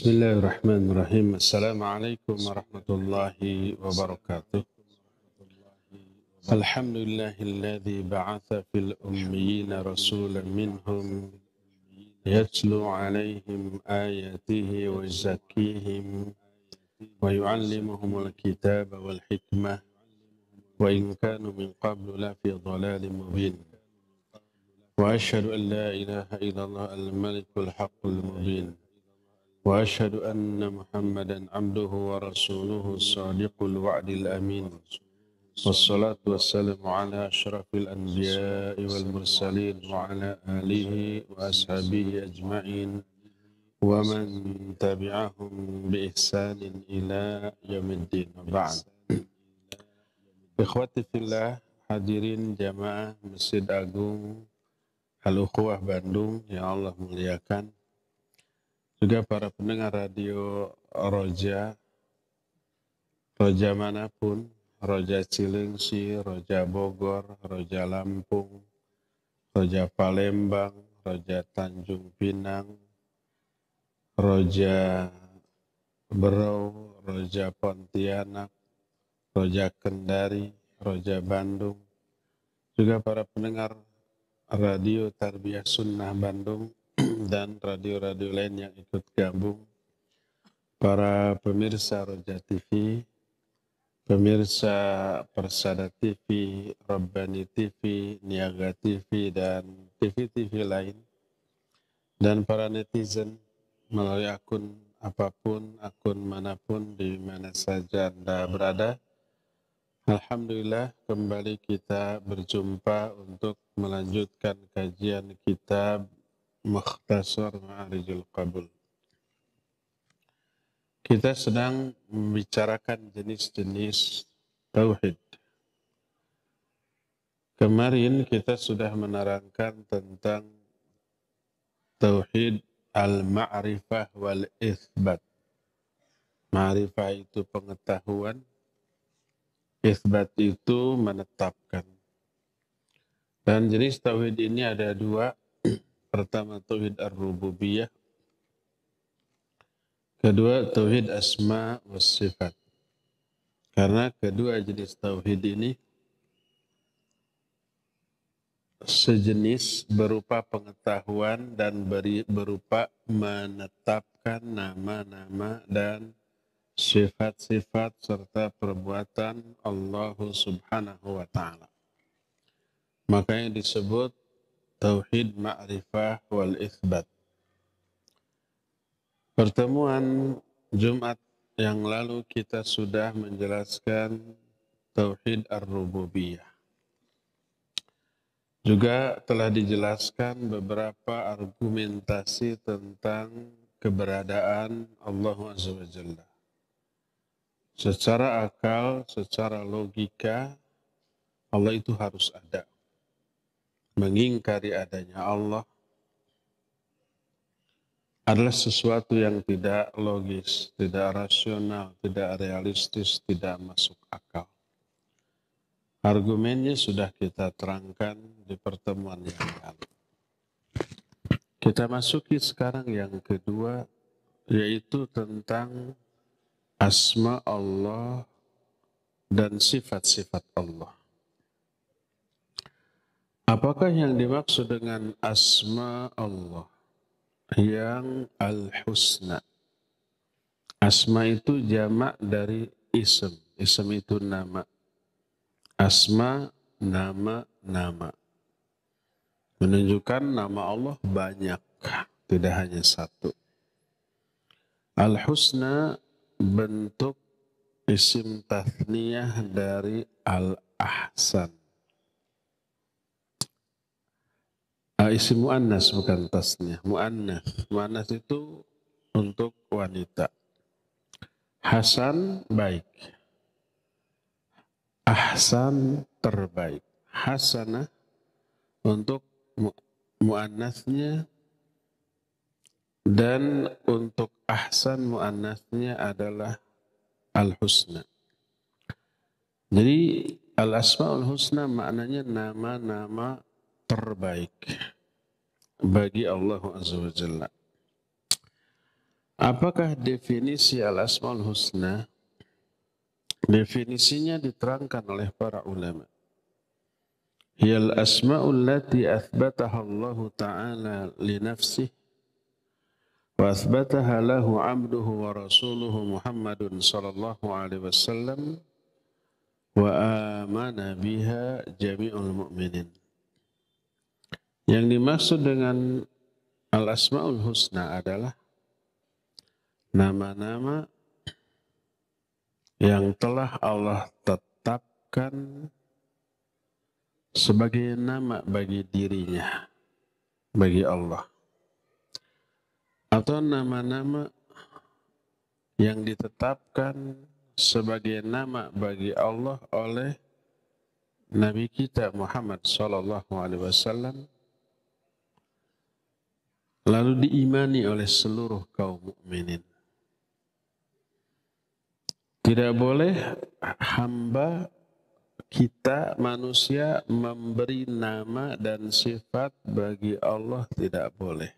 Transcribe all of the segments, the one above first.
بسم الله الرحمن الرحيم السلام عليكم ورحمة الله وبركاته الحمد لله الذي بعث في الأميين رسولا منهم يتلو عليهم آياته ويزكيهم ويعلمهم الكتاب والحكمة وإن كانوا من قبل لفي ضلال مبين وأشهد أن لا إله إلا الله الملك الحق المبين واشهد ان محمدا عبده ورسوله الصادق الوعد الامين والصلاه والسلام على اشرف الانبياء والمرسلين وعلى اله واصحابه اجمعين ومن تبعهم باحسان الى يوم الدين بعد اخوتي في الله حاضرين جماعة مسجد أجوم الأخوة بندوم يا الله مليكان juga para pendengar radio Roja, Roja manapun, Roja Cilengsi, Roja Bogor, Roja Lampung, Roja Palembang, Roja Tanjung Pinang, Roja Berau, Roja Pontianak, Roja Kendari, Roja Bandung, juga para pendengar radio Tarbiyah Sunnah Bandung, dan radio-radio lain yang ikut gabung, para pemirsa Roja TV, pemirsa Persada TV, Rabbani TV, Niaga TV, dan TV-TV lain, dan para netizen melalui akun apapun, akun manapun, di mana saja Anda berada. Alhamdulillah kembali kita berjumpa untuk melanjutkan kajian kitab Makhtasar Ma'arijul Qabul. Kita sedang membicarakan jenis-jenis tauhid. Kemarin kita sudah menerangkan tentang tauhid al-ma'rifah wal isbat. Ma'rifah itu pengetahuan, isbat itu menetapkan. Dan jenis tauhid ini ada dua, Pertama tauhid ar-rububiyah. Kedua tauhid asma wa sifat. Karena kedua jenis tauhid ini sejenis berupa pengetahuan dan beri, berupa menetapkan nama-nama dan sifat-sifat serta perbuatan Allah Subhanahu wa taala. Makanya disebut Tauhid Ma'rifah wal Isbat. Pertemuan Jumat yang lalu kita sudah menjelaskan Tauhid Ar-Rububiyah. Juga telah dijelaskan beberapa argumentasi tentang keberadaan Allah SWT. Secara akal, secara logika, Allah itu harus ada mengingkari adanya Allah adalah sesuatu yang tidak logis, tidak rasional, tidak realistis, tidak masuk akal. Argumennya sudah kita terangkan di pertemuan yang lalu. Kita masuki sekarang yang kedua, yaitu tentang asma Allah dan sifat-sifat Allah. Apakah yang dimaksud dengan asma Allah yang al-husna? Asma itu jamak dari ism. Ism itu nama. Asma nama-nama. Menunjukkan nama Allah banyak, tidak hanya satu. Al-husna bentuk isim tasniyah dari al-ahsan isim mu'annas bukan tasnya. Mu'annas. Mu'annas itu untuk wanita. Hasan baik. Ahsan terbaik. Hasanah untuk mu'annasnya dan untuk ahsan mu'annasnya adalah al-husna. Jadi al-asma'ul husna maknanya nama-nama terbaik bagi Allah Azza wa Jalla. Apakah definisi al-asmaul husna? Definisinya diterangkan oleh para ulama. Yal asma'ul lati athbataha Allah Ta'ala li nafsih wa athbataha lahu abduhu wa rasuluhu Muhammadun sallallahu alaihi wasallam wa amana biha jami'ul mu'minin. Yang dimaksud dengan al-asmaul husna adalah nama-nama yang telah Allah tetapkan sebagai nama bagi dirinya, bagi Allah. Atau nama-nama yang ditetapkan sebagai nama bagi Allah oleh Nabi kita Muhammad sallallahu alaihi wasallam lalu diimani oleh seluruh kaum mukminin. Tidak boleh hamba kita manusia memberi nama dan sifat bagi Allah tidak boleh.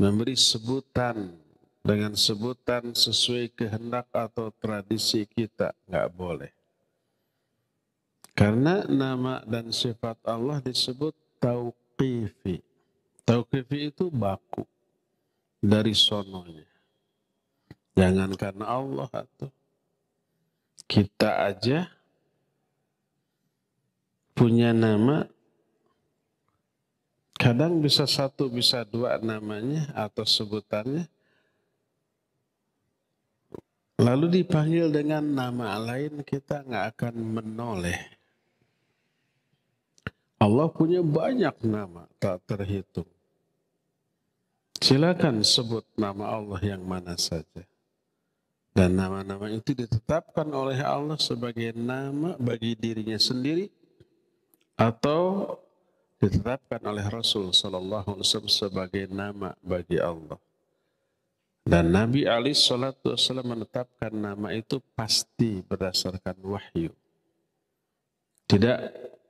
Memberi sebutan dengan sebutan sesuai kehendak atau tradisi kita nggak boleh. Karena nama dan sifat Allah disebut tauqifi Tauqifi itu baku dari sononya. Jangankan Allah atau kita aja punya nama kadang bisa satu bisa dua namanya atau sebutannya lalu dipanggil dengan nama lain kita nggak akan menoleh Allah punya banyak nama tak terhitung. Silakan sebut nama Allah yang mana saja. Dan nama-nama itu ditetapkan oleh Allah sebagai nama bagi dirinya sendiri atau ditetapkan oleh Rasul Shallallahu Alaihi Wasallam sebagai nama bagi Allah. Dan Nabi Ali Shallallahu Wasallam menetapkan nama itu pasti berdasarkan wahyu. Tidak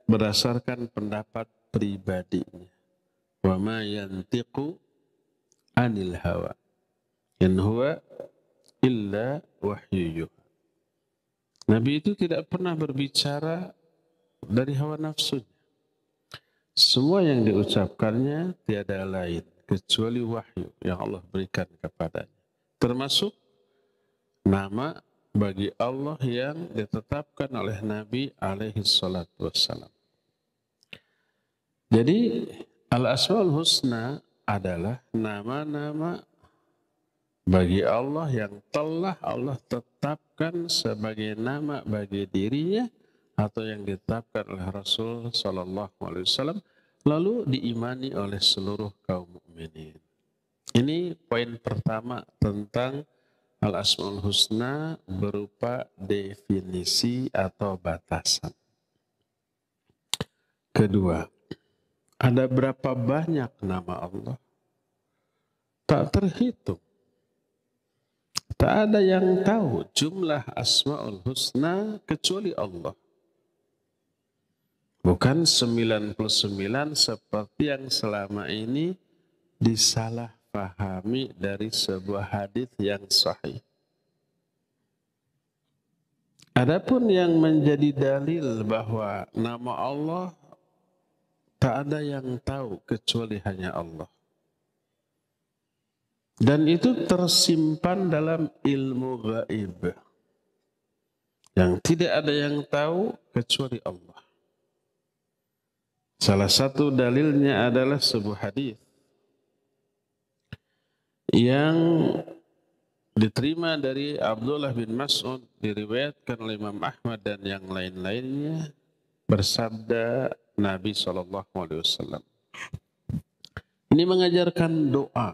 berdasarkan pendapat pribadinya. Wa ma yantiqu anil hawa. In huwa illa wahyu Nabi itu tidak pernah berbicara dari hawa nafsunya. Semua yang diucapkannya tiada lain kecuali wahyu yang Allah berikan kepadanya. Termasuk nama bagi Allah yang ditetapkan oleh Nabi alaihi salatu wassalam. Jadi Al-Asmaul Husna adalah nama-nama bagi Allah yang telah Allah tetapkan sebagai nama bagi dirinya atau yang ditetapkan oleh Rasul saw. Alaihi Wasallam lalu diimani oleh seluruh kaum mukminin. Ini poin pertama tentang Al-Asmaul Husna berupa definisi atau batasan. Kedua, ada berapa banyak nama Allah? Tak terhitung. Tak ada yang tahu jumlah Asmaul Husna kecuali Allah. Bukan 99 seperti yang selama ini disalah dipahami dari sebuah hadis yang sahih. Adapun yang menjadi dalil bahwa nama Allah tak ada yang tahu kecuali hanya Allah. Dan itu tersimpan dalam ilmu gaib. Yang tidak ada yang tahu kecuali Allah. Salah satu dalilnya adalah sebuah hadis yang diterima dari Abdullah bin Mas'ud diriwayatkan oleh Imam Ahmad dan yang lain-lainnya bersabda Nabi Shallallahu Alaihi Wasallam. Ini mengajarkan doa.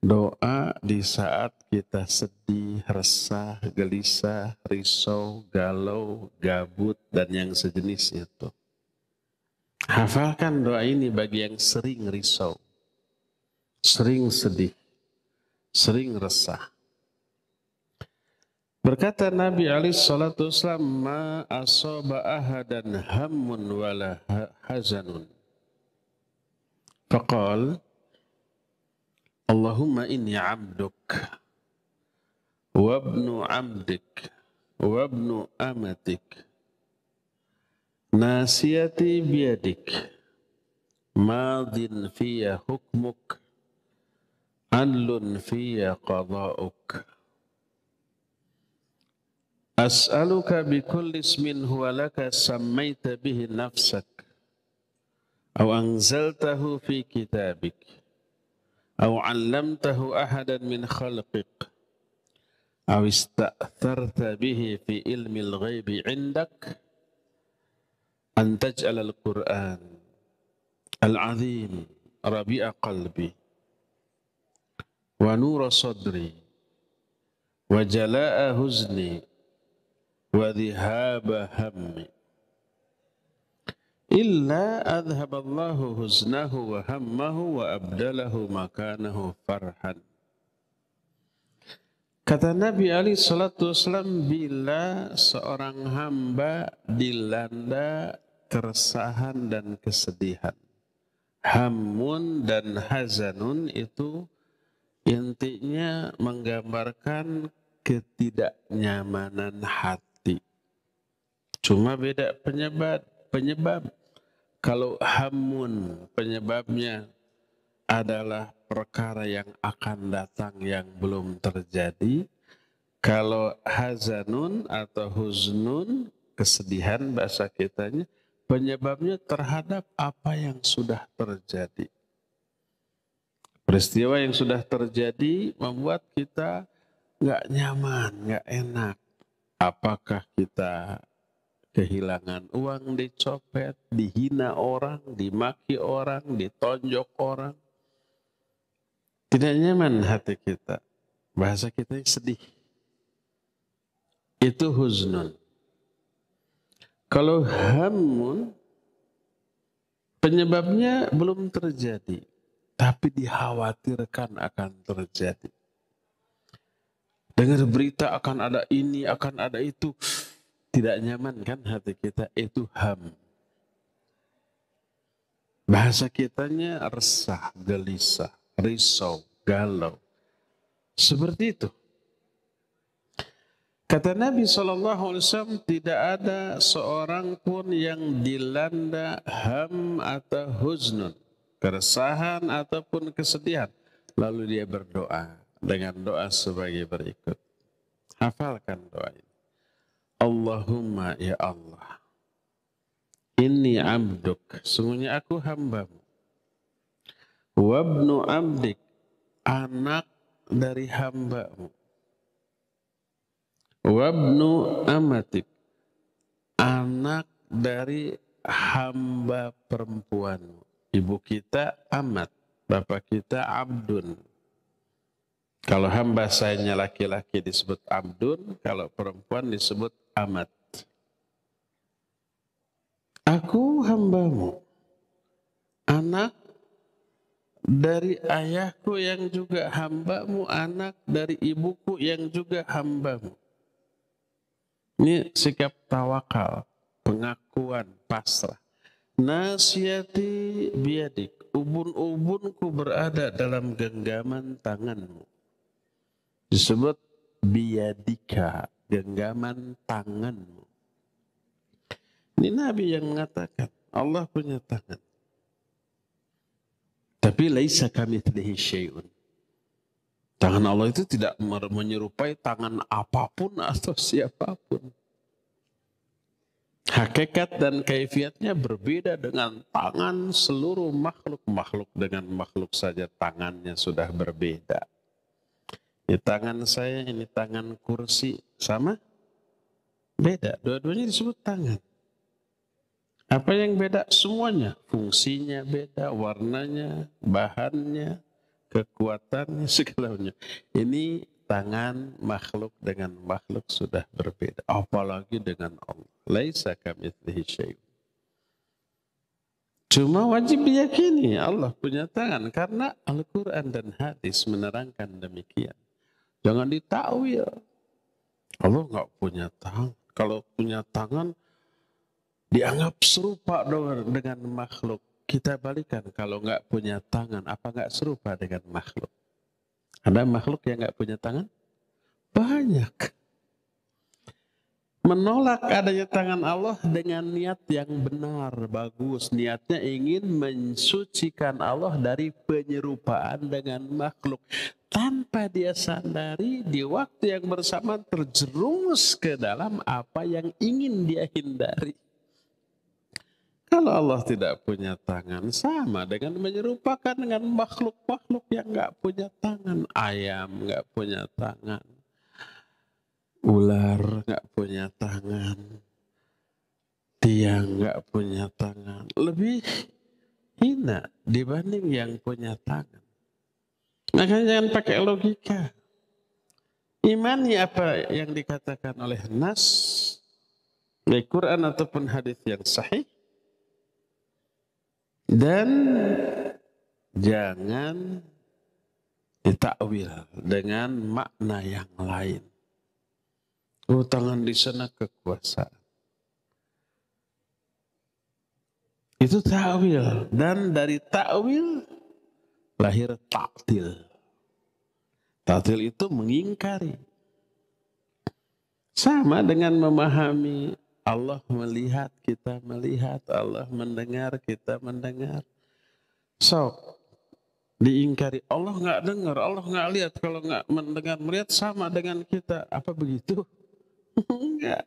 Doa di saat kita sedih, resah, gelisah, risau, galau, gabut, dan yang sejenis itu. Hafalkan doa ini bagi yang sering risau sering sedih, sering resah. Berkata Nabi Ali Shallallahu Wasallam, "Ma asoba ahadan hamun wala hazanun." Faqal, Allahumma inni abduk wabnu abdik wabnu amatik nasiyati biyadik madin fiya hukmuk حل في قضاؤك أسألك بكل اسم هو لك سميت به نفسك أو أنزلته في كتابك أو علمته أحدا من خلقك أو استأثرت به في علم الغيب عندك أن تجعل القرآن العظيم ربيع قلبي wa nura sadri wa jala'a huzni wa dhihaba hammi illa adhaballahu huznahu wa hammahu wa abdalahu makanahu farhan Kata Nabi Ali Shallallahu Alaihi Wasallam bila seorang hamba dilanda keresahan dan kesedihan, hamun dan hazanun itu intinya menggambarkan ketidaknyamanan hati. Cuma beda penyebab. Penyebab kalau hamun penyebabnya adalah perkara yang akan datang yang belum terjadi. Kalau hazanun atau huznun kesedihan bahasa kitanya penyebabnya terhadap apa yang sudah terjadi. Peristiwa yang sudah terjadi membuat kita nggak nyaman, nggak enak. Apakah kita kehilangan uang dicopet, dihina orang, dimaki orang, ditonjok orang? Tidak nyaman hati kita. Bahasa kita yang sedih. Itu huznun. Kalau hamun, penyebabnya belum terjadi tapi dikhawatirkan akan terjadi. Dengar berita akan ada ini, akan ada itu. Tidak nyaman kan hati kita, itu ham. Bahasa kitanya resah, gelisah, risau, galau. Seperti itu. Kata Nabi Shallallahu Alaihi Wasallam, tidak ada seorang pun yang dilanda ham atau huznun keresahan ataupun kesedihan. Lalu dia berdoa dengan doa sebagai berikut. Hafalkan doa ini. Allahumma ya Allah. ini abduk. semuanya aku hambamu. Wabnu abdik. Anak dari hambamu. Wabnu amatik. Anak dari hamba perempuanmu. Ibu kita amat, bapak kita abdun. Kalau hamba sayanya laki-laki disebut abdun, kalau perempuan disebut amat. Aku hambamu, anak dari ayahku yang juga hambamu, anak dari ibuku yang juga hambamu. Ini sikap tawakal, pengakuan, pasrah. Nasiyati biadik, ubun-ubunku berada dalam genggaman tanganmu. Disebut biadika, genggaman tanganmu. Ini Nabi yang mengatakan, Allah punya tangan. Tapi laisa kami syai'un. Tangan Allah itu tidak menyerupai tangan apapun atau siapapun. Hakikat dan kaifiatnya berbeda dengan tangan seluruh makhluk-makhluk dengan makhluk saja tangannya sudah berbeda. Ini tangan saya, ini tangan kursi sama? Beda, dua-duanya disebut tangan. Apa yang beda? Semuanya. Fungsinya beda, warnanya, bahannya, kekuatannya, segalanya. Ini tangan makhluk dengan makhluk sudah berbeda. Apalagi dengan Allah. Laisa kami syai'un. Cuma wajib diyakini Allah punya tangan karena Al-Quran dan hadis menerangkan demikian. Jangan ditakwil. Allah nggak punya tangan. Kalau punya tangan dianggap serupa dengan makhluk. Kita balikan kalau nggak punya tangan apa nggak serupa dengan makhluk? Ada makhluk yang nggak punya tangan? Banyak. Menolak adanya tangan Allah dengan niat yang benar, bagus. Niatnya ingin mensucikan Allah dari penyerupaan dengan makhluk. Tanpa dia sadari, di waktu yang bersamaan terjerumus ke dalam apa yang ingin dia hindari. Kalau Allah tidak punya tangan, sama dengan menyerupakan dengan makhluk-makhluk yang nggak punya tangan. Ayam nggak punya tangan. Ular nggak punya tangan. Tiang nggak punya tangan. Lebih hina dibanding yang punya tangan. Makanya jangan pakai logika. Imani apa yang dikatakan oleh Nas, baik Quran ataupun hadis yang sahih, dan jangan ditakwil dengan makna yang lain. Oh, tangan di sana kekuasaan. Itu takwil dan dari takwil lahir taktil. Taktil itu mengingkari. Sama dengan memahami Allah melihat kita melihat, Allah mendengar kita mendengar. So, diingkari Allah nggak dengar, Allah nggak lihat kalau nggak mendengar melihat sama dengan kita. Apa begitu? Enggak.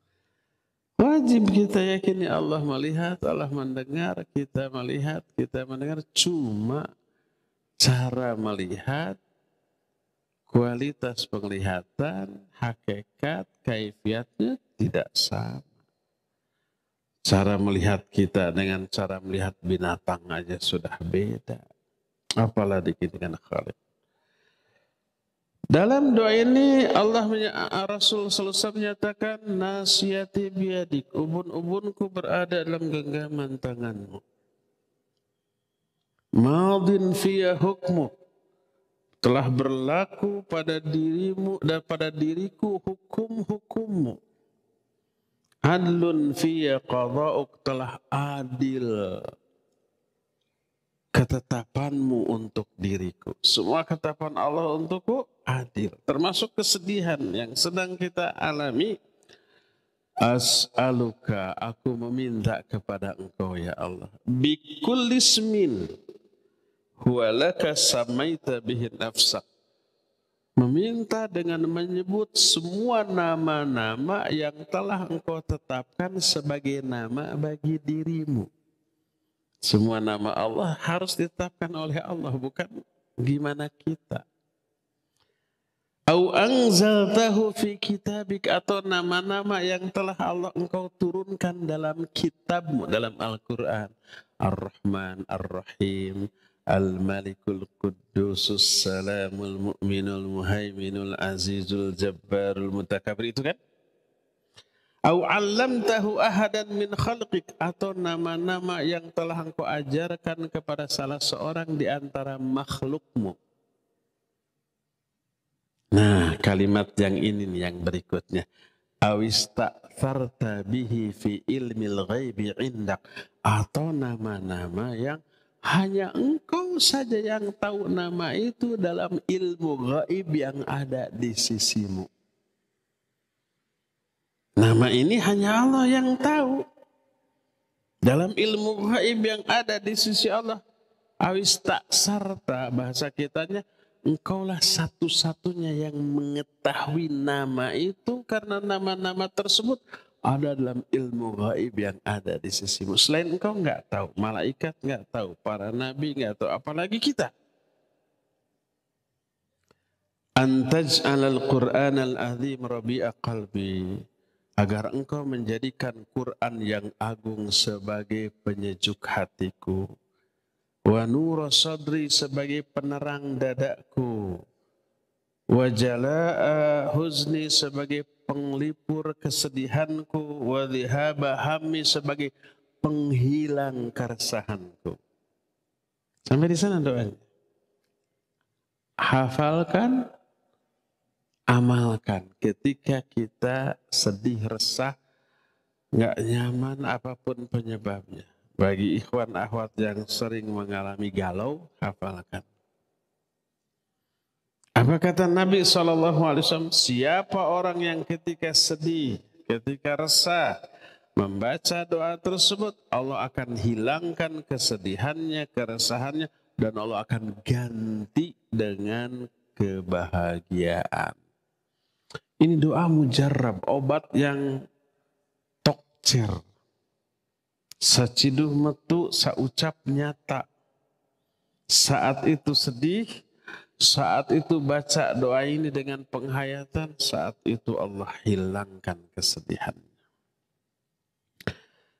Wajib kita yakini Allah melihat, Allah mendengar, kita melihat, kita mendengar. Cuma cara melihat kualitas penglihatan, hakikat, kaifiatnya tidak sama. Cara melihat kita dengan cara melihat binatang aja sudah beda. Apalah dikit dengan khalid. Dalam doa ini Allah Rasul selesai menyatakan nasiati biadik ubun-ubunku berada dalam genggaman tanganmu. Maldin fiyah hukmuk telah berlaku pada dirimu dan pada diriku hukum-hukummu. Adlun fiya qadha'uk telah adil ketetapanmu untuk diriku. Semua ketetapan Allah untukku adil. Termasuk kesedihan yang sedang kita alami. As'aluka, aku meminta kepada engkau ya Allah. bikul ismin. Huwalaka samaita bihin nafsak. Meminta dengan menyebut semua nama-nama yang telah engkau tetapkan sebagai nama bagi dirimu. Semua nama Allah harus ditetapkan oleh Allah, bukan gimana kita. Au anzaltahu fi kitabik atau nama-nama yang telah Allah engkau turunkan dalam kitabmu dalam Al-Qur'an. Ar-Rahman, Ar-Rahim, الملك القدوس السلام المؤمن المهيمن العزيز الجبار المتكبر itu kan Au tahu ahadan min khalqik atau nama-nama yang telah engkau ajarkan kepada salah seorang di antara makhlukmu. Nah, kalimat yang ini nih yang berikutnya. Awista'tharta bihi fi ilmil ghaibi indak atau nama-nama yang hanya engkau saja yang tahu nama itu dalam ilmu gaib yang ada di sisimu. Nama ini hanya Allah yang tahu. Dalam ilmu gaib yang ada di sisi Allah. Awis tak sarta bahasa kitanya. Engkaulah satu-satunya yang mengetahui nama itu karena nama-nama tersebut ada dalam ilmu gaib yang ada di sisimu. Selain engkau nggak tahu, malaikat nggak tahu, para nabi nggak tahu, apalagi kita. Antaj alal Quran al azim rabi'a qalbi agar engkau menjadikan Quran yang agung sebagai penyejuk hatiku wa nura sadri sebagai penerang dadaku wa jalaa huzni sebagai penglipur kesedihanku wa dhihaba hammi sebagai penghilang keresahanku. Sampai di sana doanya. Hafalkan, amalkan. Ketika kita sedih, resah, nggak nyaman apapun penyebabnya. Bagi ikhwan ahwat yang sering mengalami galau, hafalkan. Apa kata Nabi SAW? Siapa orang yang ketika sedih, ketika resah, membaca doa tersebut, Allah akan hilangkan kesedihannya, keresahannya, dan Allah akan ganti dengan kebahagiaan. Ini doa mujarab, obat yang tokcer. Saciduh metu, saucap nyata. Saat itu sedih, saat itu baca doa ini dengan penghayatan, saat itu Allah hilangkan kesedihannya.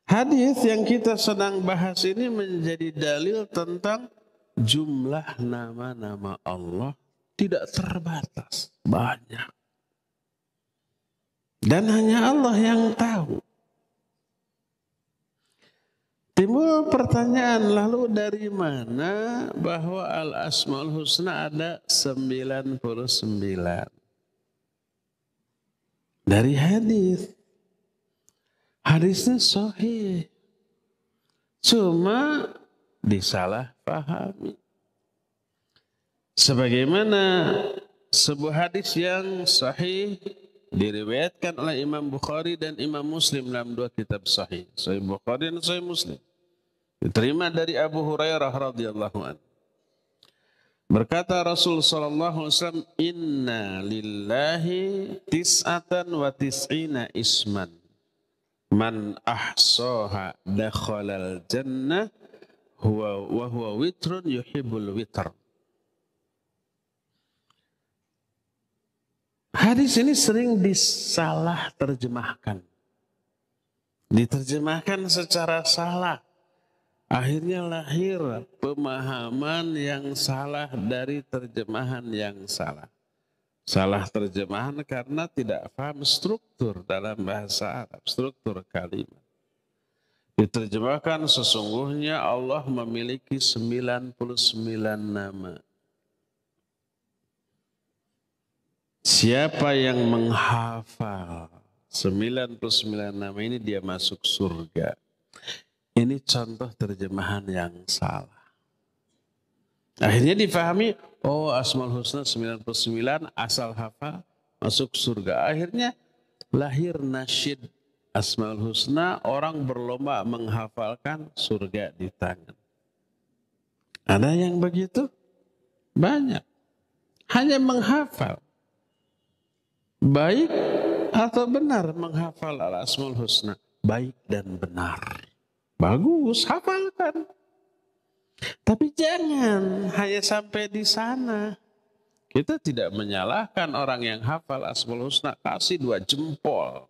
Hadis yang kita sedang bahas ini menjadi dalil tentang jumlah nama-nama Allah tidak terbatas, banyak. Dan hanya Allah yang tahu. Timbul pertanyaan, lalu dari mana bahwa Al-Asma'ul Husna ada 99? Dari hadis. Hadisnya sahih. Cuma disalahpahami Sebagaimana sebuah hadis yang sahih diriwayatkan oleh Imam Bukhari dan Imam Muslim dalam dua kitab sahih, Sahih Bukhari dan Sahih Muslim. Diterima dari Abu Hurairah radhiyallahu an. Berkata Rasul sallallahu alaihi wasallam, "Inna lillahi tis'atan wa tis'ina isman. Man ahsaha dakhala al-jannah huwa wa huwa witrun yuhibbul witr." Hadis ini sering disalah terjemahkan. Diterjemahkan secara salah. Akhirnya lahir pemahaman yang salah dari terjemahan yang salah. Salah terjemahan karena tidak paham struktur dalam bahasa Arab, struktur kalimat. Diterjemahkan sesungguhnya Allah memiliki 99 nama. Siapa yang menghafal 99 nama ini dia masuk surga. Ini contoh terjemahan yang salah. Akhirnya difahami, oh Asmal Husna 99 asal hafal masuk surga. Akhirnya lahir nasyid Asmal Husna orang berlomba menghafalkan surga di tangan. Ada yang begitu? Banyak. Hanya menghafal. Baik atau benar menghafal al-asmaul husna? Baik dan benar. Bagus, hafalkan. Tapi jangan hanya sampai di sana. Kita tidak menyalahkan orang yang hafal asmaul husna kasih dua jempol.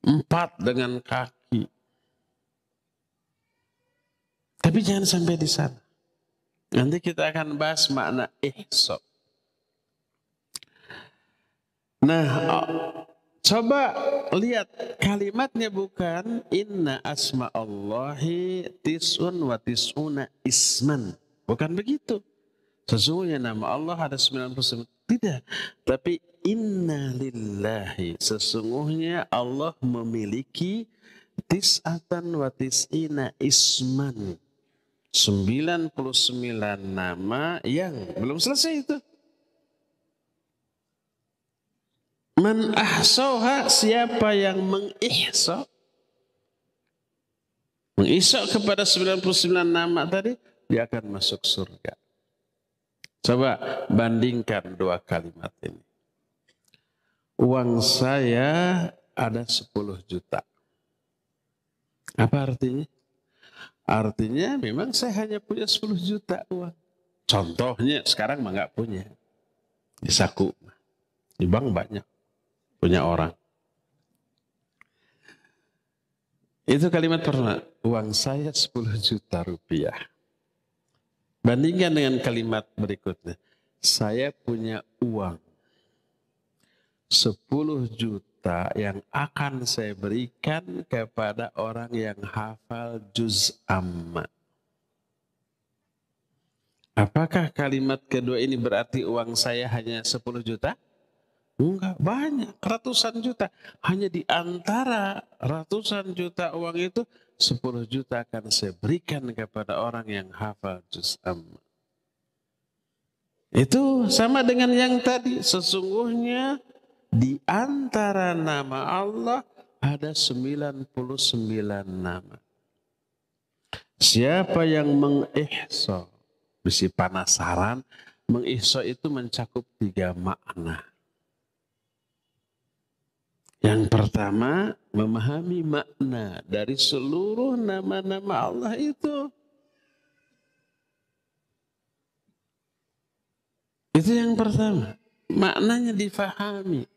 Empat dengan kaki. Tapi jangan sampai di sana. Nanti kita akan bahas makna ihsa. Nah, coba lihat kalimatnya bukan inna asma Allahi tisun wa tisuna isman. Bukan begitu. Sesungguhnya nama Allah ada 99. Tidak. Tapi inna lillahi. Sesungguhnya Allah memiliki tis'atan wa tis'ina isman. 99 nama yang belum selesai itu. Man ahsoha siapa yang mengihsa mengihsa kepada 99 nama tadi dia akan masuk surga. Coba bandingkan dua kalimat ini. Uang saya ada 10 juta. Apa artinya? Artinya memang saya hanya punya 10 juta uang. Contohnya sekarang mah nggak punya. Di saku. Di bank banyak punya orang. Itu kalimat pertama, uang saya 10 juta rupiah. Bandingkan dengan kalimat berikutnya, saya punya uang 10 juta yang akan saya berikan kepada orang yang hafal juz amma. Apakah kalimat kedua ini berarti uang saya hanya 10 juta? Enggak, banyak, ratusan juta. Hanya di antara ratusan juta uang itu, 10 juta akan saya berikan kepada orang yang hafal juz amma. Itu sama dengan yang tadi, sesungguhnya di antara nama Allah ada 99 nama. Siapa yang mengihsa? Bisi penasaran, mengihsa itu mencakup tiga makna. Yang pertama, memahami makna dari seluruh nama-nama Allah itu. Itu yang pertama. Maknanya difahami.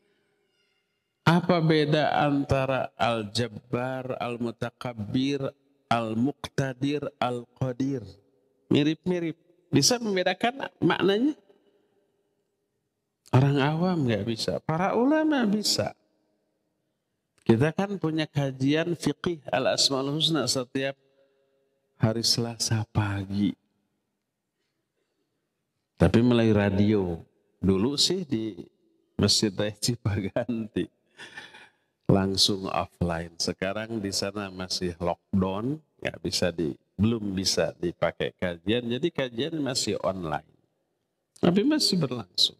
Apa beda antara Al-Jabbar, Al-Mutakabbir, Al-Muqtadir, Al-Qadir? Mirip-mirip. Bisa membedakan maknanya? Orang awam nggak bisa. Para ulama bisa. Kita kan punya kajian fikih al-asmaul husna setiap hari Selasa pagi. Tapi melalui radio. Dulu sih di Masjid Raya Cipaganti. Langsung offline. Sekarang di sana masih lockdown, nggak bisa di belum bisa dipakai kajian. Jadi kajian masih online. Tapi masih berlangsung.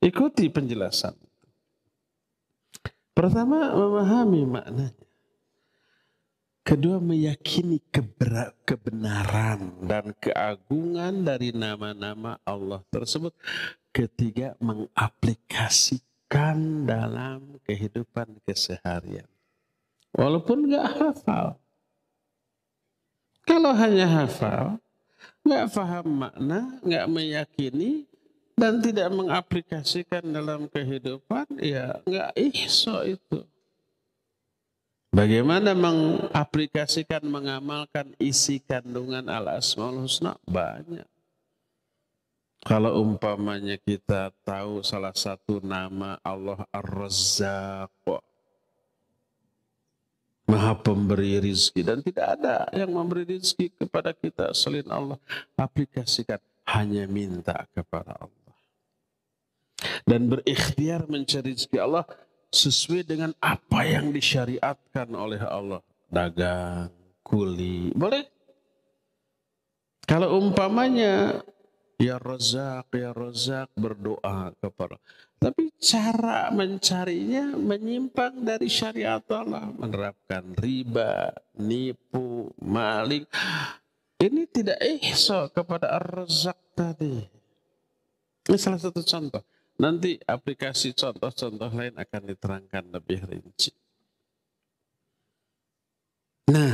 Ikuti penjelasan. Pertama memahami maknanya. Kedua meyakini kebenaran dan keagungan dari nama-nama Allah tersebut. Ketiga mengaplikasikan dalam kehidupan keseharian. Walaupun gak hafal. Kalau hanya hafal, nggak paham makna, nggak meyakini, dan tidak mengaplikasikan dalam kehidupan, ya nggak iso itu. Bagaimana mengaplikasikan, mengamalkan isi kandungan al-asmaul husna? Banyak. Kalau umpamanya kita tahu salah satu nama Allah Ar-Razzaq, Maha pemberi rizki dan tidak ada yang memberi rizki kepada kita selain Allah. Aplikasikan hanya minta kepada Allah dan berikhtiar mencari rezeki Allah sesuai dengan apa yang disyariatkan oleh Allah. Dagang, kuli, boleh. Kalau umpamanya ya rezak ya rezak berdoa kepada tapi cara mencarinya menyimpang dari syariat Allah, menerapkan riba, nipu, maling. Ini tidak ihsa kepada rezak tadi. Ini salah satu contoh. Nanti aplikasi contoh-contoh lain akan diterangkan lebih rinci. Nah,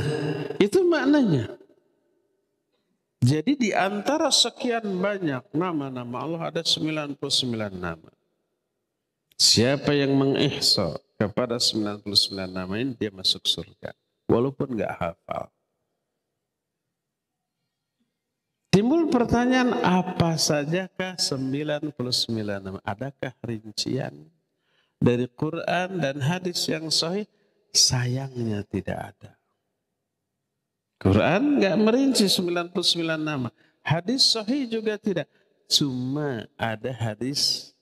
itu maknanya. Jadi di antara sekian banyak nama-nama Allah ada 99 nama. Siapa yang mengihsa kepada 99 nama ini dia masuk surga. Walaupun nggak hafal. Timbul pertanyaan apa sajakah 99 nama? Adakah rincian dari Quran dan hadis yang sahih? Sayangnya tidak ada. Quran nggak merinci 99 nama. Hadis sahih juga tidak. Cuma ada hadis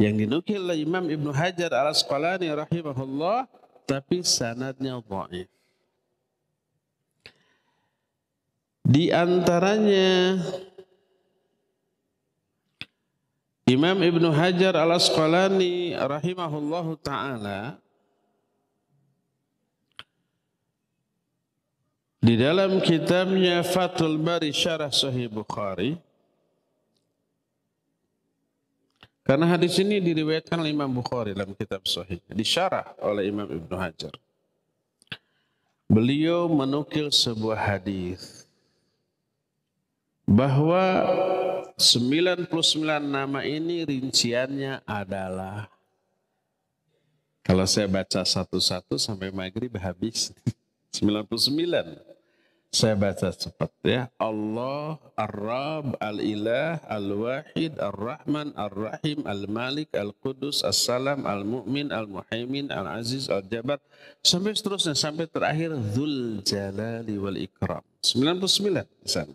yang dinukil oleh Imam Ibnu Hajar al-Asqalani rahimahullah tapi sanadnya dhaif. Di antaranya Imam Ibnu Hajar Al-Asqalani rahimahullahu taala di dalam kitabnya Fathul Bari Syarah Sahih Bukhari karena hadis ini diriwayatkan oleh Imam Bukhari dalam kitab Sahih disyarah oleh Imam Ibnu Hajar beliau menukil sebuah hadis bahwa 99 nama ini rinciannya adalah kalau saya baca satu-satu sampai maghrib habis 99 saya baca cepat ya Allah Ar-Rab Al-Ilah Al-Wahid Ar-Rahman Ar-Rahim Al-Malik Al-Qudus Assalam Al-Mu'min Al-Muhaimin Al-Aziz Al-Jabar sampai seterusnya sampai terakhir Dzul Jalali wal Ikram 99 di sana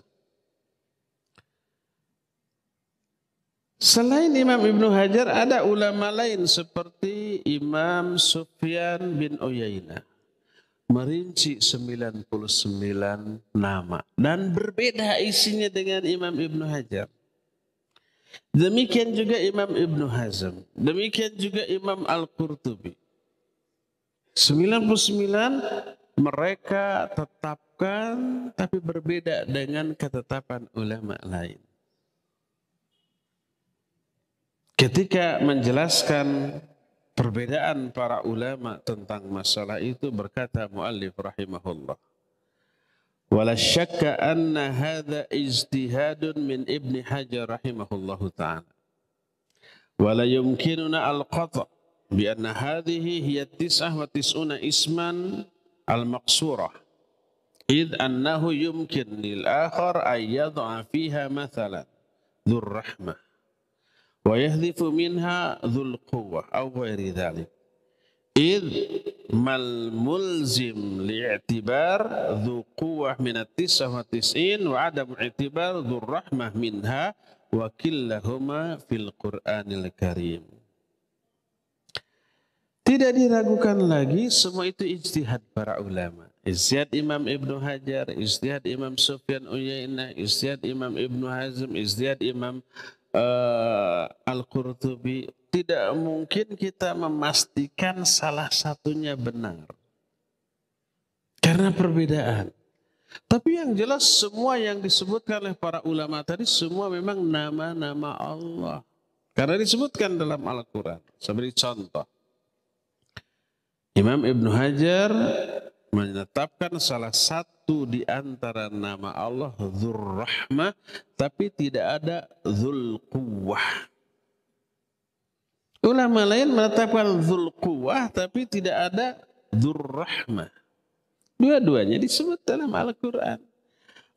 Selain Imam Ibnu Hajar ada ulama lain seperti Imam Sufyan bin Uyainah merinci 99 nama dan berbeda isinya dengan Imam Ibnu Hajar. Demikian juga Imam Ibnu Hazm, demikian juga Imam Al-Qurtubi. 99 mereka tetapkan tapi berbeda dengan ketetapan ulama lain ketika menjelaskan perbedaan para ulama tentang masalah itu berkata muallif rahimahullah wala syakka anna hadha ijtihadun min ibni hajar rahimahullahu ta'ala wala yumkinuna al bi anna hadhihi hiya tis'ah wa tis'una isman al-maqsurah id annahu yumkin lil akhar ay yad'a fiha mathalan dhur rahmah ويهذف منها ذو القوة أو غير ذلك إذ ما الملزم لاعتبار ذو قوة من التسعة والتسعين وعدم اعتبار ذو الرحمة منها وكلهما في القرآن الكريم Tidak diragukan lagi semua itu ijtihad para ulama. Ijtihad Imam Ibn Hajar, ijtihad Imam Sufyan Uyainah, ijtihad Imam Ibn Hazm, ijtihad Imam uh, Al-Qurtubi, tidak mungkin kita memastikan salah satunya benar. Karena perbedaan. Tapi yang jelas semua yang disebutkan oleh para ulama tadi semua memang nama-nama Allah. Karena disebutkan dalam Al-Quran. Sebagai contoh. Imam Ibn Hajar menetapkan salah satu di antara nama Allah Zulrahma, tapi tidak ada Dzul Ulama lain menetapkan Dzul tapi tidak ada Zulrahma. Dua-duanya disebut dalam Al-Qur'an.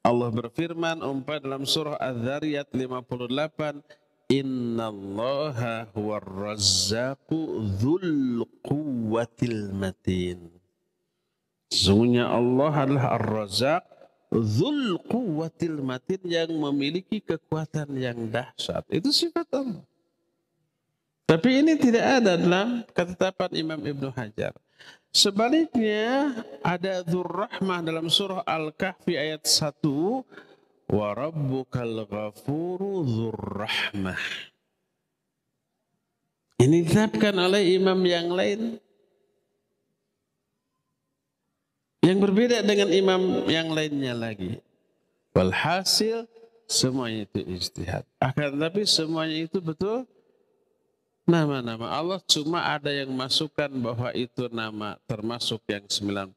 Allah berfirman umpah dalam surah Az-Zariyat 58 Inna Allah huwa razzaku dhul quwwatil matin. Sungguhnya Allah adalah Ar-Razak Zul Quwwatil Matin yang memiliki kekuatan yang dahsyat. Itu sifat Allah. Tapi ini tidak ada dalam ketetapan Imam Ibnu Hajar. Sebaliknya ada rahmah dalam surah Al-Kahfi ayat 1 wa rabbukal ghafuru dzurrahmah. Ini ditetapkan oleh imam yang lain Yang berbeda dengan imam yang lainnya lagi. Walhasil semuanya itu istihad. Akan tapi semuanya itu betul nama-nama Allah cuma ada yang masukkan bahwa itu nama termasuk yang 99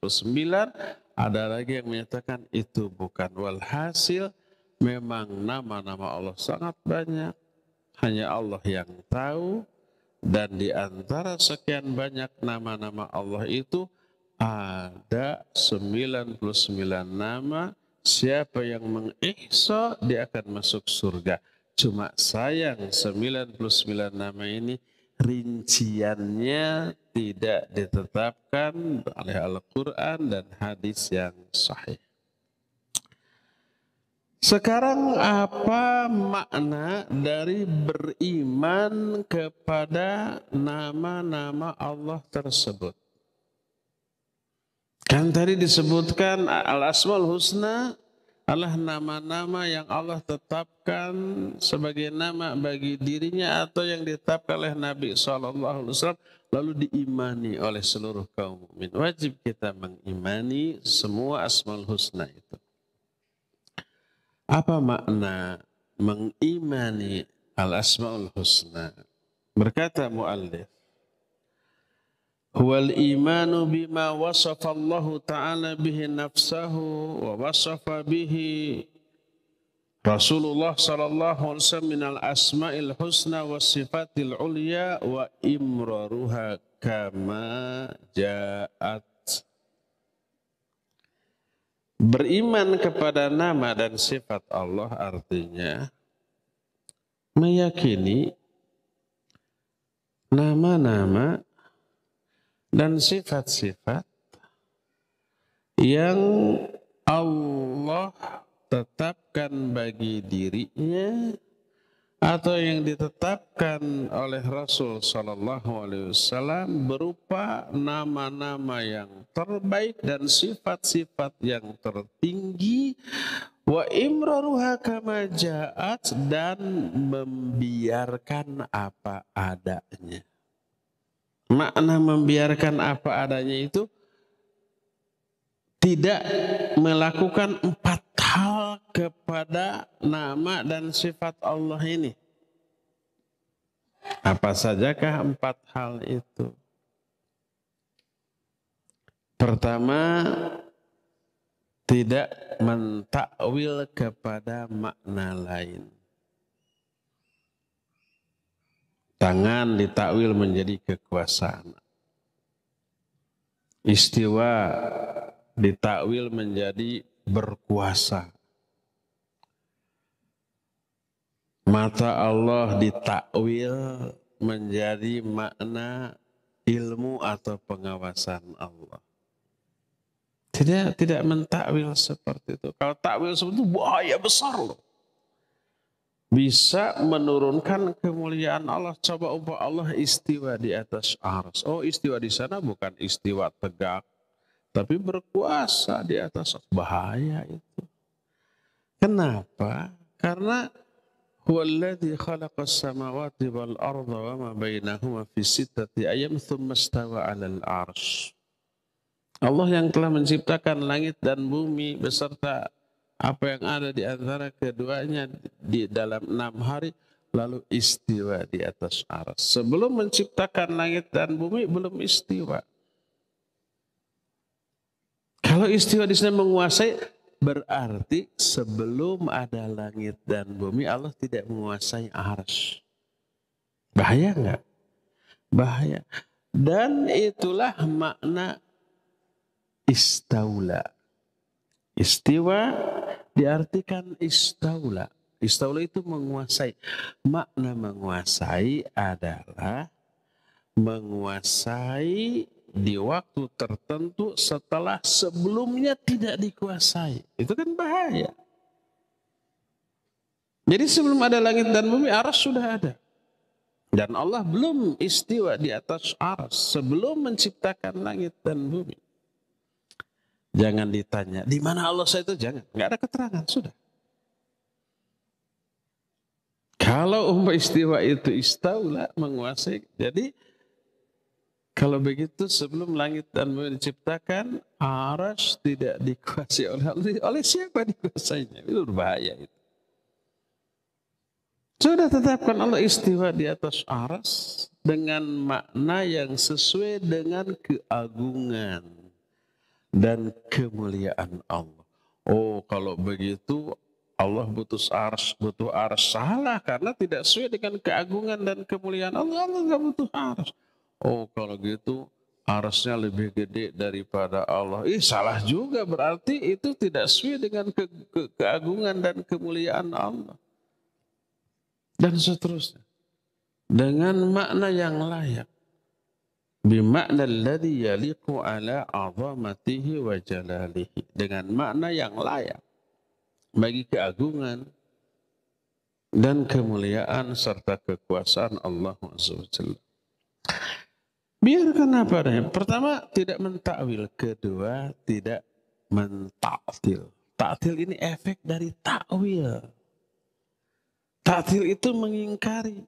ada lagi yang menyatakan itu bukan walhasil memang nama-nama Allah sangat banyak hanya Allah yang tahu dan di antara sekian banyak nama-nama Allah itu ada 99 nama siapa yang mengihsa dia akan masuk surga cuma sayang 99 nama ini rinciannya tidak ditetapkan oleh Al-Quran dan hadis yang sahih sekarang apa makna dari beriman kepada nama-nama Allah tersebut Kan tadi disebutkan al asmal husna adalah nama-nama yang Allah tetapkan sebagai nama bagi dirinya atau yang ditetapkan oleh Nabi SAW lalu diimani oleh seluruh kaum mukmin. Wajib kita mengimani semua asmal husna itu. Apa makna mengimani al asmaul husna? Berkata muallif, Wal imanu bima wasafa Allah Ta'ala bihi nafsahu wa wasafa bihi Rasulullah sallallahu alaihi wasallam min al asma'il husna wa sifatil ulya wa imraruha kama ja'at Beriman kepada nama dan sifat Allah artinya meyakini nama-nama dan sifat-sifat yang Allah tetapkan bagi dirinya atau yang ditetapkan oleh Rasul Shallallahu Alaihi Wasallam berupa nama-nama yang terbaik dan sifat-sifat yang tertinggi wa imraruha kama dan membiarkan apa adanya Makna membiarkan apa adanya itu tidak melakukan empat hal kepada nama dan sifat Allah ini. Apa sajakah empat hal itu? Pertama, tidak mentakwil kepada makna lain. Tangan ditakwil menjadi kekuasaan. Istiwa ditakwil menjadi berkuasa. Mata Allah ditakwil menjadi makna ilmu atau pengawasan Allah. Tidak tidak mentakwil seperti itu. Kalau takwil seperti itu bahaya besar loh bisa menurunkan kemuliaan Allah. Coba umpah Allah istiwa di atas ars. Oh istiwa di sana bukan istiwa tegak, tapi berkuasa di atas bahaya itu. Kenapa? Karena huwallazi khalaqas samawati wal arda wa ma bainahuma fi sittati ayyam thumma istawa 'alal arsy. Allah yang telah menciptakan langit dan bumi beserta apa yang ada di antara keduanya di dalam enam hari lalu istiwa di atas aras. Sebelum menciptakan langit dan bumi belum istiwa. Kalau istiwa di sini menguasai berarti sebelum ada langit dan bumi Allah tidak menguasai aras. Bahaya nggak? Bahaya. Dan itulah makna istaula. Istiwa diartikan istaula. Istaula itu menguasai. Makna menguasai adalah menguasai di waktu tertentu setelah sebelumnya tidak dikuasai. Itu kan bahaya. Jadi sebelum ada langit dan bumi, aras sudah ada. Dan Allah belum istiwa di atas aras sebelum menciptakan langit dan bumi. Jangan ditanya, di mana Allah saya itu jangan. Nggak ada keterangan, sudah. Kalau umpah istiwa itu istaulah menguasai. Jadi kalau begitu sebelum langit dan bumi diciptakan, aras tidak dikuasai oleh Allah. Oleh siapa dikuasainya? Itu berbahaya itu. Sudah tetapkan Allah istiwa di atas aras dengan makna yang sesuai dengan keagungan dan kemuliaan Allah. Oh, kalau begitu Allah butuh ars, butuh ars salah karena tidak sesuai dengan keagungan dan kemuliaan Allah. Allah nggak butuh ars. Oh, kalau gitu arsnya lebih gede daripada Allah. Ih, salah juga berarti itu tidak sesuai dengan ke, ke, keagungan dan kemuliaan Allah. Dan seterusnya. Dengan makna yang layak bimakna alladhi yaliqu ala azamatihi wa jalalihi dengan makna yang layak bagi keagungan dan kemuliaan serta kekuasaan Allah SWT. Biarkan apa nih? Pertama tidak mentakwil, kedua tidak mentaktil. Taktil ini efek dari takwil. Taktil itu mengingkari.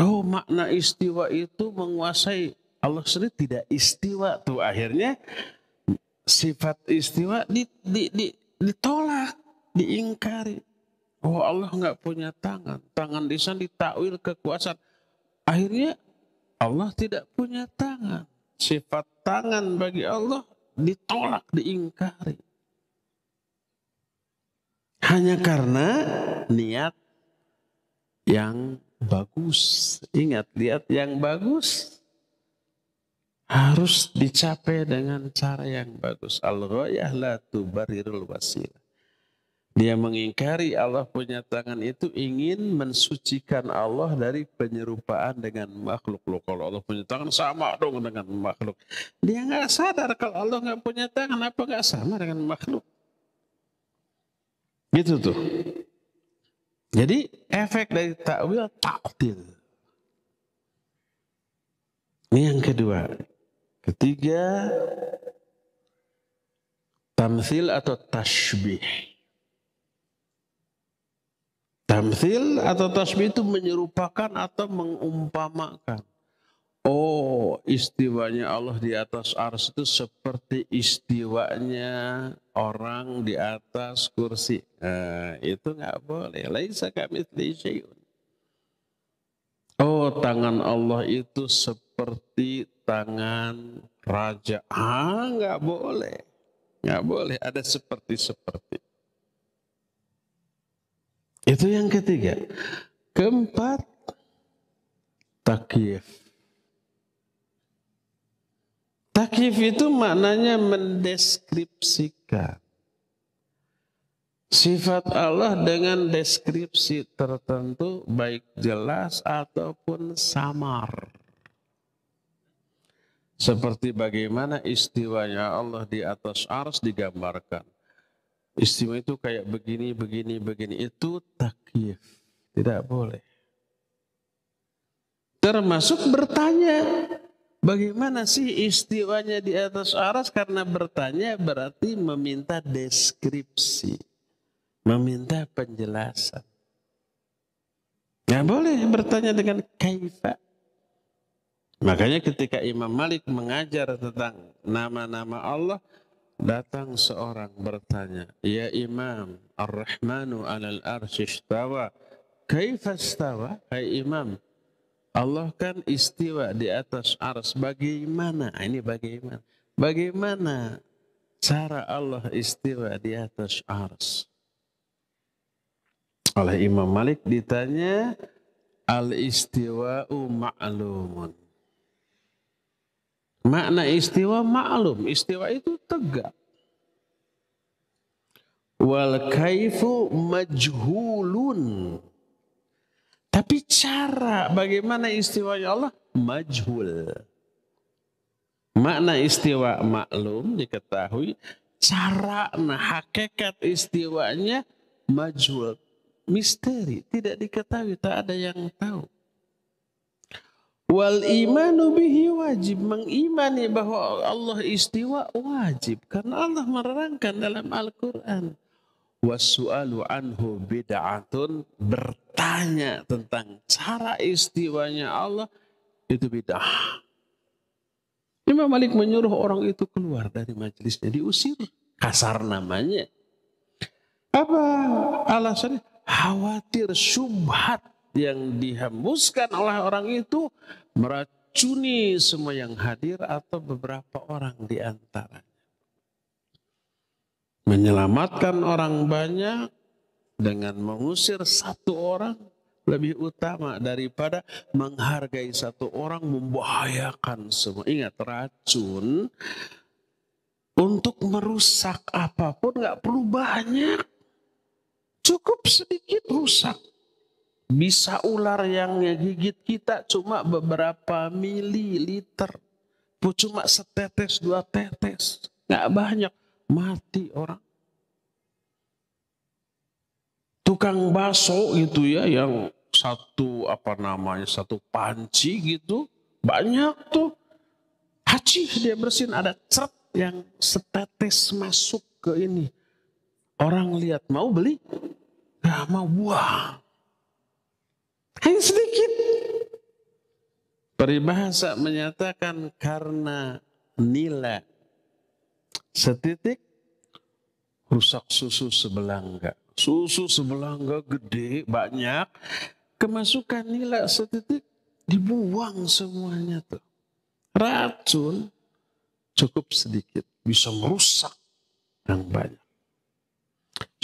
Oh makna istiwa itu menguasai Allah sendiri tidak istiwa tuh akhirnya sifat istiwa di, di, di, ditolak diingkari oh Allah nggak punya tangan tangan di sana ditakwil kekuasaan akhirnya Allah tidak punya tangan sifat tangan bagi Allah ditolak diingkari hanya karena niat yang bagus. Ingat, lihat yang bagus harus dicapai dengan cara yang bagus. Al-ghayah la tubarirul wasilah. Dia mengingkari Allah punya tangan itu ingin mensucikan Allah dari penyerupaan dengan makhluk. Loh, kalau Allah punya tangan sama dong dengan makhluk. Dia nggak sadar kalau Allah nggak punya tangan apa nggak sama dengan makhluk. Gitu tuh. Jadi efek dari takwil taktil. Ini yang kedua. Ketiga, tamsil atau tashbih. Tamsil atau tasbih itu menyerupakan atau mengumpamakan. Oh, istiwanya Allah di atas ars itu seperti istiwanya orang di atas kursi. Nah, itu nggak boleh. Laisa kami Oh, tangan Allah itu seperti tangan raja. Ah, nggak boleh. Nggak boleh. Ada seperti-seperti. Itu yang ketiga. Keempat, takif. Takif itu maknanya mendeskripsikan sifat Allah dengan deskripsi tertentu baik jelas ataupun samar. Seperti bagaimana istiwanya Allah di atas ars digambarkan. Istiwa itu kayak begini, begini, begini. Itu takif Tidak boleh. Termasuk bertanya. Bagaimana sih istiwanya di atas aras? Karena bertanya berarti meminta deskripsi. Meminta penjelasan. Nggak boleh bertanya dengan kaifa. Makanya ketika Imam Malik mengajar tentang nama-nama Allah, datang seorang bertanya, Ya Imam, Ar-Rahmanu alal arsistawa, Kaifa stawa? Hai Imam, Allah kan istiwa di atas ars Bagaimana? Ah, ini bagaimana? Bagaimana cara Allah istiwa di atas ars Oleh Imam Malik ditanya, al istiwa ma'lumun. Makna istiwa ma'lum. Istiwa itu tegak. Wal kaifu majhulun. Tapi cara bagaimana istiwanya Allah majhul. Makna istiwa maklum diketahui, cara nah hakikat istiwanya majhul, misteri, tidak diketahui, tak ada yang tahu. Wal imanu bihi wajib mengimani bahwa Allah istiwa wajib karena Allah menerangkan dalam Al-Qur'an. Wasu'alu anhu bid'atun ber tanya tentang cara istiwanya Allah itu bidah. Imam Malik menyuruh orang itu keluar dari majelisnya, diusir. Kasar namanya. Apa alasannya? Khawatir syubhat yang dihembuskan oleh orang itu meracuni semua yang hadir atau beberapa orang di antaranya. Menyelamatkan orang banyak dengan mengusir satu orang lebih utama daripada menghargai satu orang membahayakan semua. Ingat racun untuk merusak apapun nggak perlu banyak. Cukup sedikit rusak. Bisa ular yang gigit kita cuma beberapa mililiter. Cuma setetes dua tetes. Nggak banyak. Mati orang tukang bakso gitu ya yang satu apa namanya satu panci gitu banyak tuh haji dia bersin ada cerat yang setetes masuk ke ini orang lihat mau beli nggak mau buah hanya sedikit peribahasa menyatakan karena nilai setitik rusak susu sebelah enggak susu sebelah enggak gede banyak kemasukan nila setitik dibuang semuanya tuh racun cukup sedikit bisa merusak yang banyak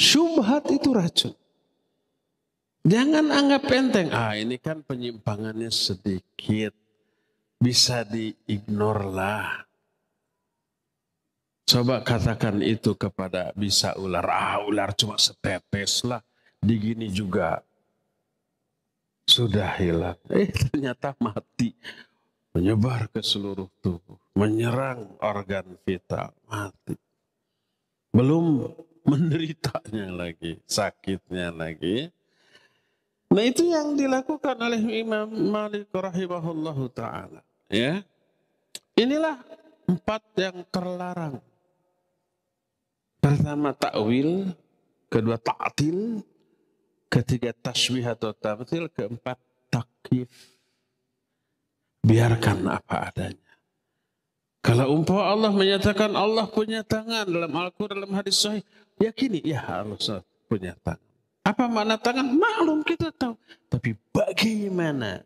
syubhat itu racun jangan anggap enteng ah ini kan penyimpangannya sedikit bisa diignore lah Coba katakan itu kepada bisa ular. Ah ular cuma setetes lah. Digini juga. Sudah hilang. Eh ternyata mati. Menyebar ke seluruh tubuh. Menyerang organ vital. Mati. Belum menderitanya lagi. Sakitnya lagi. Nah itu yang dilakukan oleh Imam Malik rahimahullahu ta'ala. Ya. Inilah empat yang terlarang. Pertama takwil, kedua taktil, ketiga tasbih atau tabtil, keempat takif. Biarkan apa adanya. Kalau umpama Allah menyatakan Allah punya tangan dalam Al-Quran, dalam hadis sahih, yakini, ya Allah punya tangan. Apa makna tangan? Maklum kita tahu. Tapi bagaimana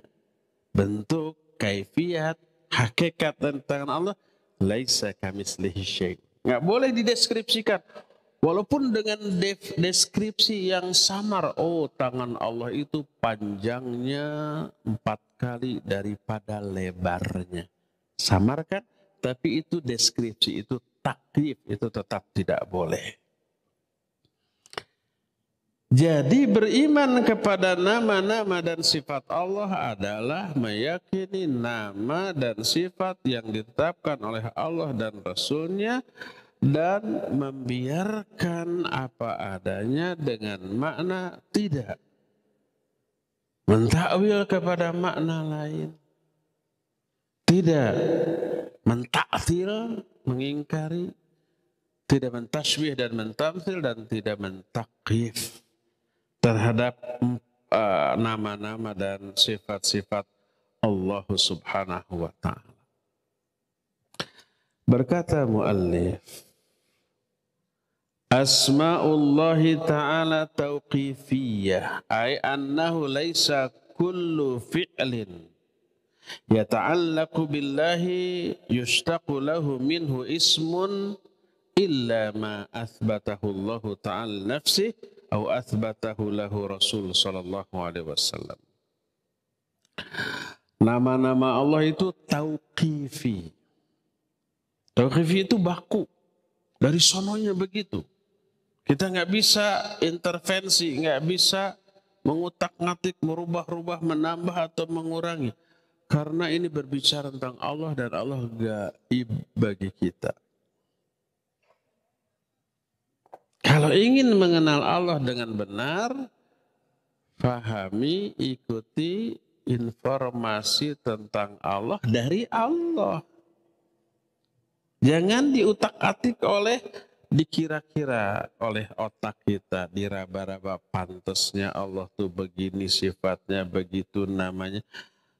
bentuk, kaifiat, hakikat dan tangan Allah? Laisa kamislihi syai'un. Nggak boleh dideskripsikan. Walaupun dengan deskripsi yang samar, oh tangan Allah itu panjangnya empat kali daripada lebarnya. Samar kan? Tapi itu deskripsi, itu takdir itu tetap tidak boleh. Jadi beriman kepada nama-nama dan sifat Allah adalah meyakini nama dan sifat yang ditetapkan oleh Allah dan Rasulnya dan membiarkan apa adanya dengan makna tidak. Mentakwil kepada makna lain. Tidak. Mentaktil, mengingkari. Tidak mentasbih dan mentamsil dan tidak mentakif terhadap eh, nama-nama uh, dan sifat-sifat Allah Subhanahu wa taala. Berkata muallif Asma'ullahi ta'ala tauqifiyah ay annahu laisa kullu fi'lin yata'allaqu billahi yushtaqu lahu minhu ismun illa ma athbatahu Allah ta'ala nafsihi au athbatahu lahu Rasul sallallahu alaihi wasallam. Nama-nama Allah itu tauqifi. Tauqifi itu baku. Dari sononya begitu. Kita nggak bisa intervensi, nggak bisa mengutak-ngatik, merubah-rubah, menambah atau mengurangi. Karena ini berbicara tentang Allah dan Allah gaib bagi kita. Kalau ingin mengenal Allah dengan benar, fahami, ikuti informasi tentang Allah dari Allah. Jangan diutak-atik oleh dikira-kira oleh otak kita, diraba-raba pantasnya Allah tuh begini sifatnya, begitu namanya.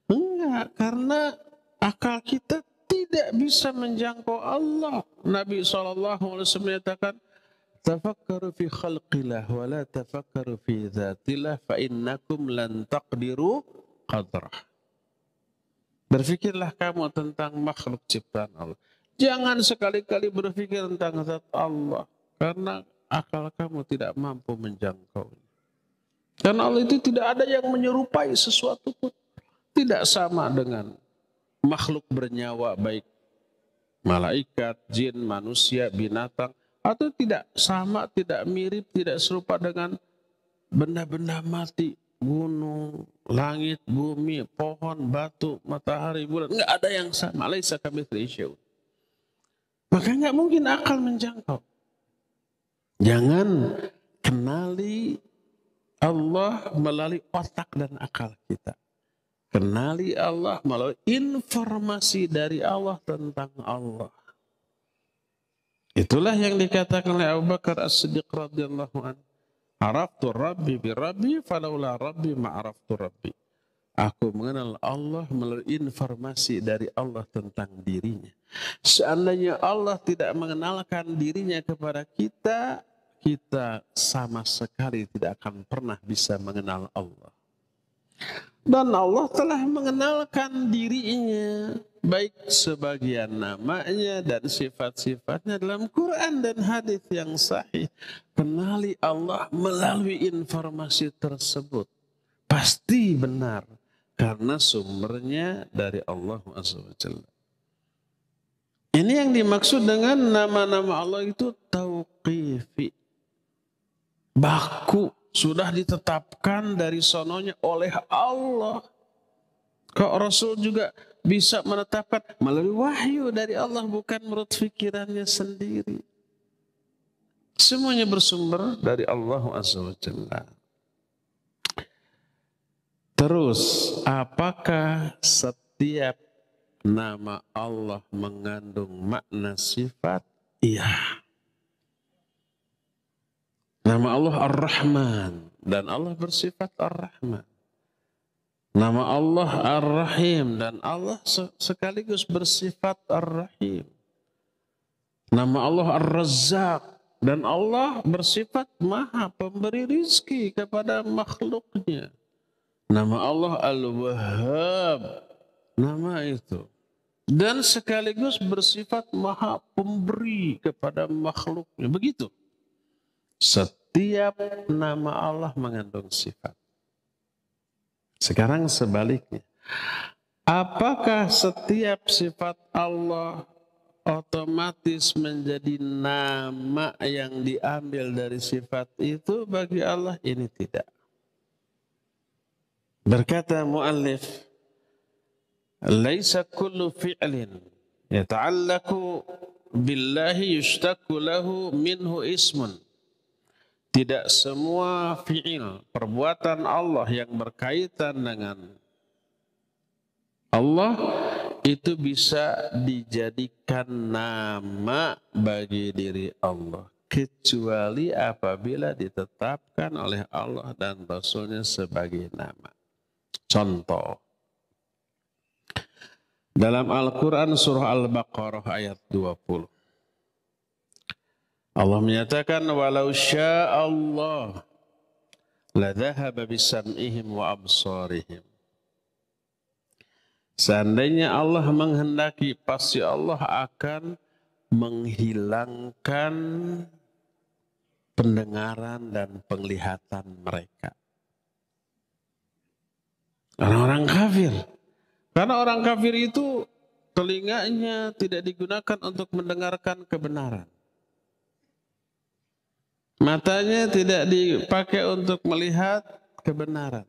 Enggak, karena akal kita tidak bisa menjangkau Allah. Nabi SAW menyatakan, Tafakkaru fi khalqillah wa la tafakkaru fi dhatillah fa innakum lan taqdiru qadrah. Berfikirlah kamu tentang makhluk ciptaan Allah. Jangan sekali-kali berpikir tentang zat Allah karena akal kamu tidak mampu menjangkaunya. Karena Allah itu tidak ada yang menyerupai sesuatu pun. Tidak sama dengan makhluk bernyawa baik malaikat, jin, manusia, binatang atau tidak sama, tidak mirip, tidak serupa dengan benda-benda mati, gunung, langit, bumi, pohon, batu, matahari, bulan, Enggak ada yang sama. Laisa kami Maka nggak mungkin akal menjangkau. Jangan kenali Allah melalui otak dan akal kita. Kenali Allah melalui informasi dari Allah tentang Allah. Itulah yang dikatakan oleh Abu Bakar As-Siddiq radhiyallahu an. Araftu Rabbi bi Rabbi falaula Rabbi ma'araftu Rabbi. Aku mengenal Allah melalui informasi dari Allah tentang dirinya. Seandainya Allah tidak mengenalkan dirinya kepada kita, kita sama sekali tidak akan pernah bisa mengenal Allah. Dan Allah telah mengenalkan dirinya baik sebagian namanya dan sifat-sifatnya dalam Quran dan hadis yang sahih. Kenali Allah melalui informasi tersebut. Pasti benar karena sumbernya dari Allah SWT. Ini yang dimaksud dengan nama-nama Allah itu tauqifi. Baku sudah ditetapkan dari sononya oleh Allah. Kok Rasul juga bisa menetapkan melalui wahyu dari Allah bukan menurut fikirannya sendiri. Semuanya bersumber dari Allah Azza Terus, apakah setiap nama Allah mengandung makna sifat? Iya. Nama Allah Ar-Rahman dan Allah bersifat Ar-Rahman. Nama Allah Ar-Rahim dan Allah sekaligus bersifat Ar-Rahim. Nama Allah Ar-Razzaq dan Allah bersifat Maha pemberi rizki kepada makhluknya. Nama Allah Al-Wahhab. Nama itu. Dan sekaligus bersifat Maha pemberi kepada makhluknya. Begitu. Setiap nama Allah mengandung sifat. Sekarang sebaliknya. Apakah setiap sifat Allah otomatis menjadi nama yang diambil dari sifat itu bagi Allah? Ini tidak. Berkata muallif, "Laisa kullu fi'lin yata'allaku billahi yushtaku lahu minhu ismun." tidak semua fiil perbuatan Allah yang berkaitan dengan Allah itu bisa dijadikan nama bagi diri Allah kecuali apabila ditetapkan oleh Allah dan Rasulnya sebagai nama. Contoh. Dalam Al-Quran surah Al-Baqarah ayat 20. Allah menyatakan walau Allah la dhahaba bisam'ihim wa absarihim. Seandainya Allah menghendaki, pasti Allah akan menghilangkan pendengaran dan penglihatan mereka. Orang-orang kafir. Karena orang kafir itu telinganya tidak digunakan untuk mendengarkan kebenaran. Matanya tidak dipakai untuk melihat kebenaran.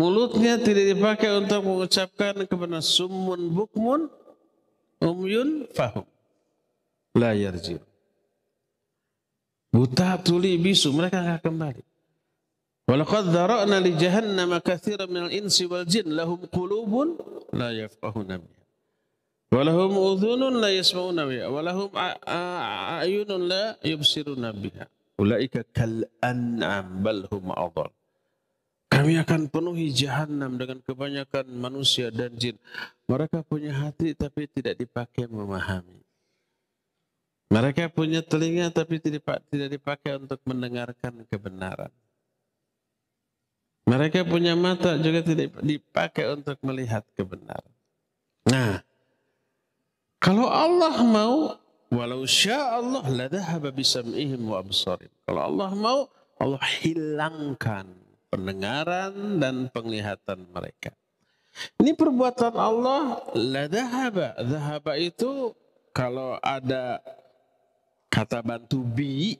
Mulutnya tidak dipakai untuk mengucapkan kebenaran. Sumun bukmun umyun fahum. La yarji. Buta tuli bisu. Mereka akan kembali. Walaqad dhara'na li jahannam katsiran minal insi wal jin lahum qulubun la yafqahuna bi. Walahum udhunun la yasma'una biha walahum ayunun la yubsiruna biha. Ulaika kal an'am bal hum Kami akan penuhi jahanam dengan kebanyakan manusia dan jin. Mereka punya hati tapi tidak dipakai memahami. Mereka punya telinga tapi tidak dipakai untuk mendengarkan kebenaran. Mereka punya mata juga tidak dipakai untuk melihat kebenaran. Nah, kalau Allah mau, walau sya Allah la dhahaba wa absarim. Kalau Allah mau, Allah hilangkan pendengaran dan penglihatan mereka. Ini perbuatan Allah la dhahaba. Dhahaba itu kalau ada kata bantu bi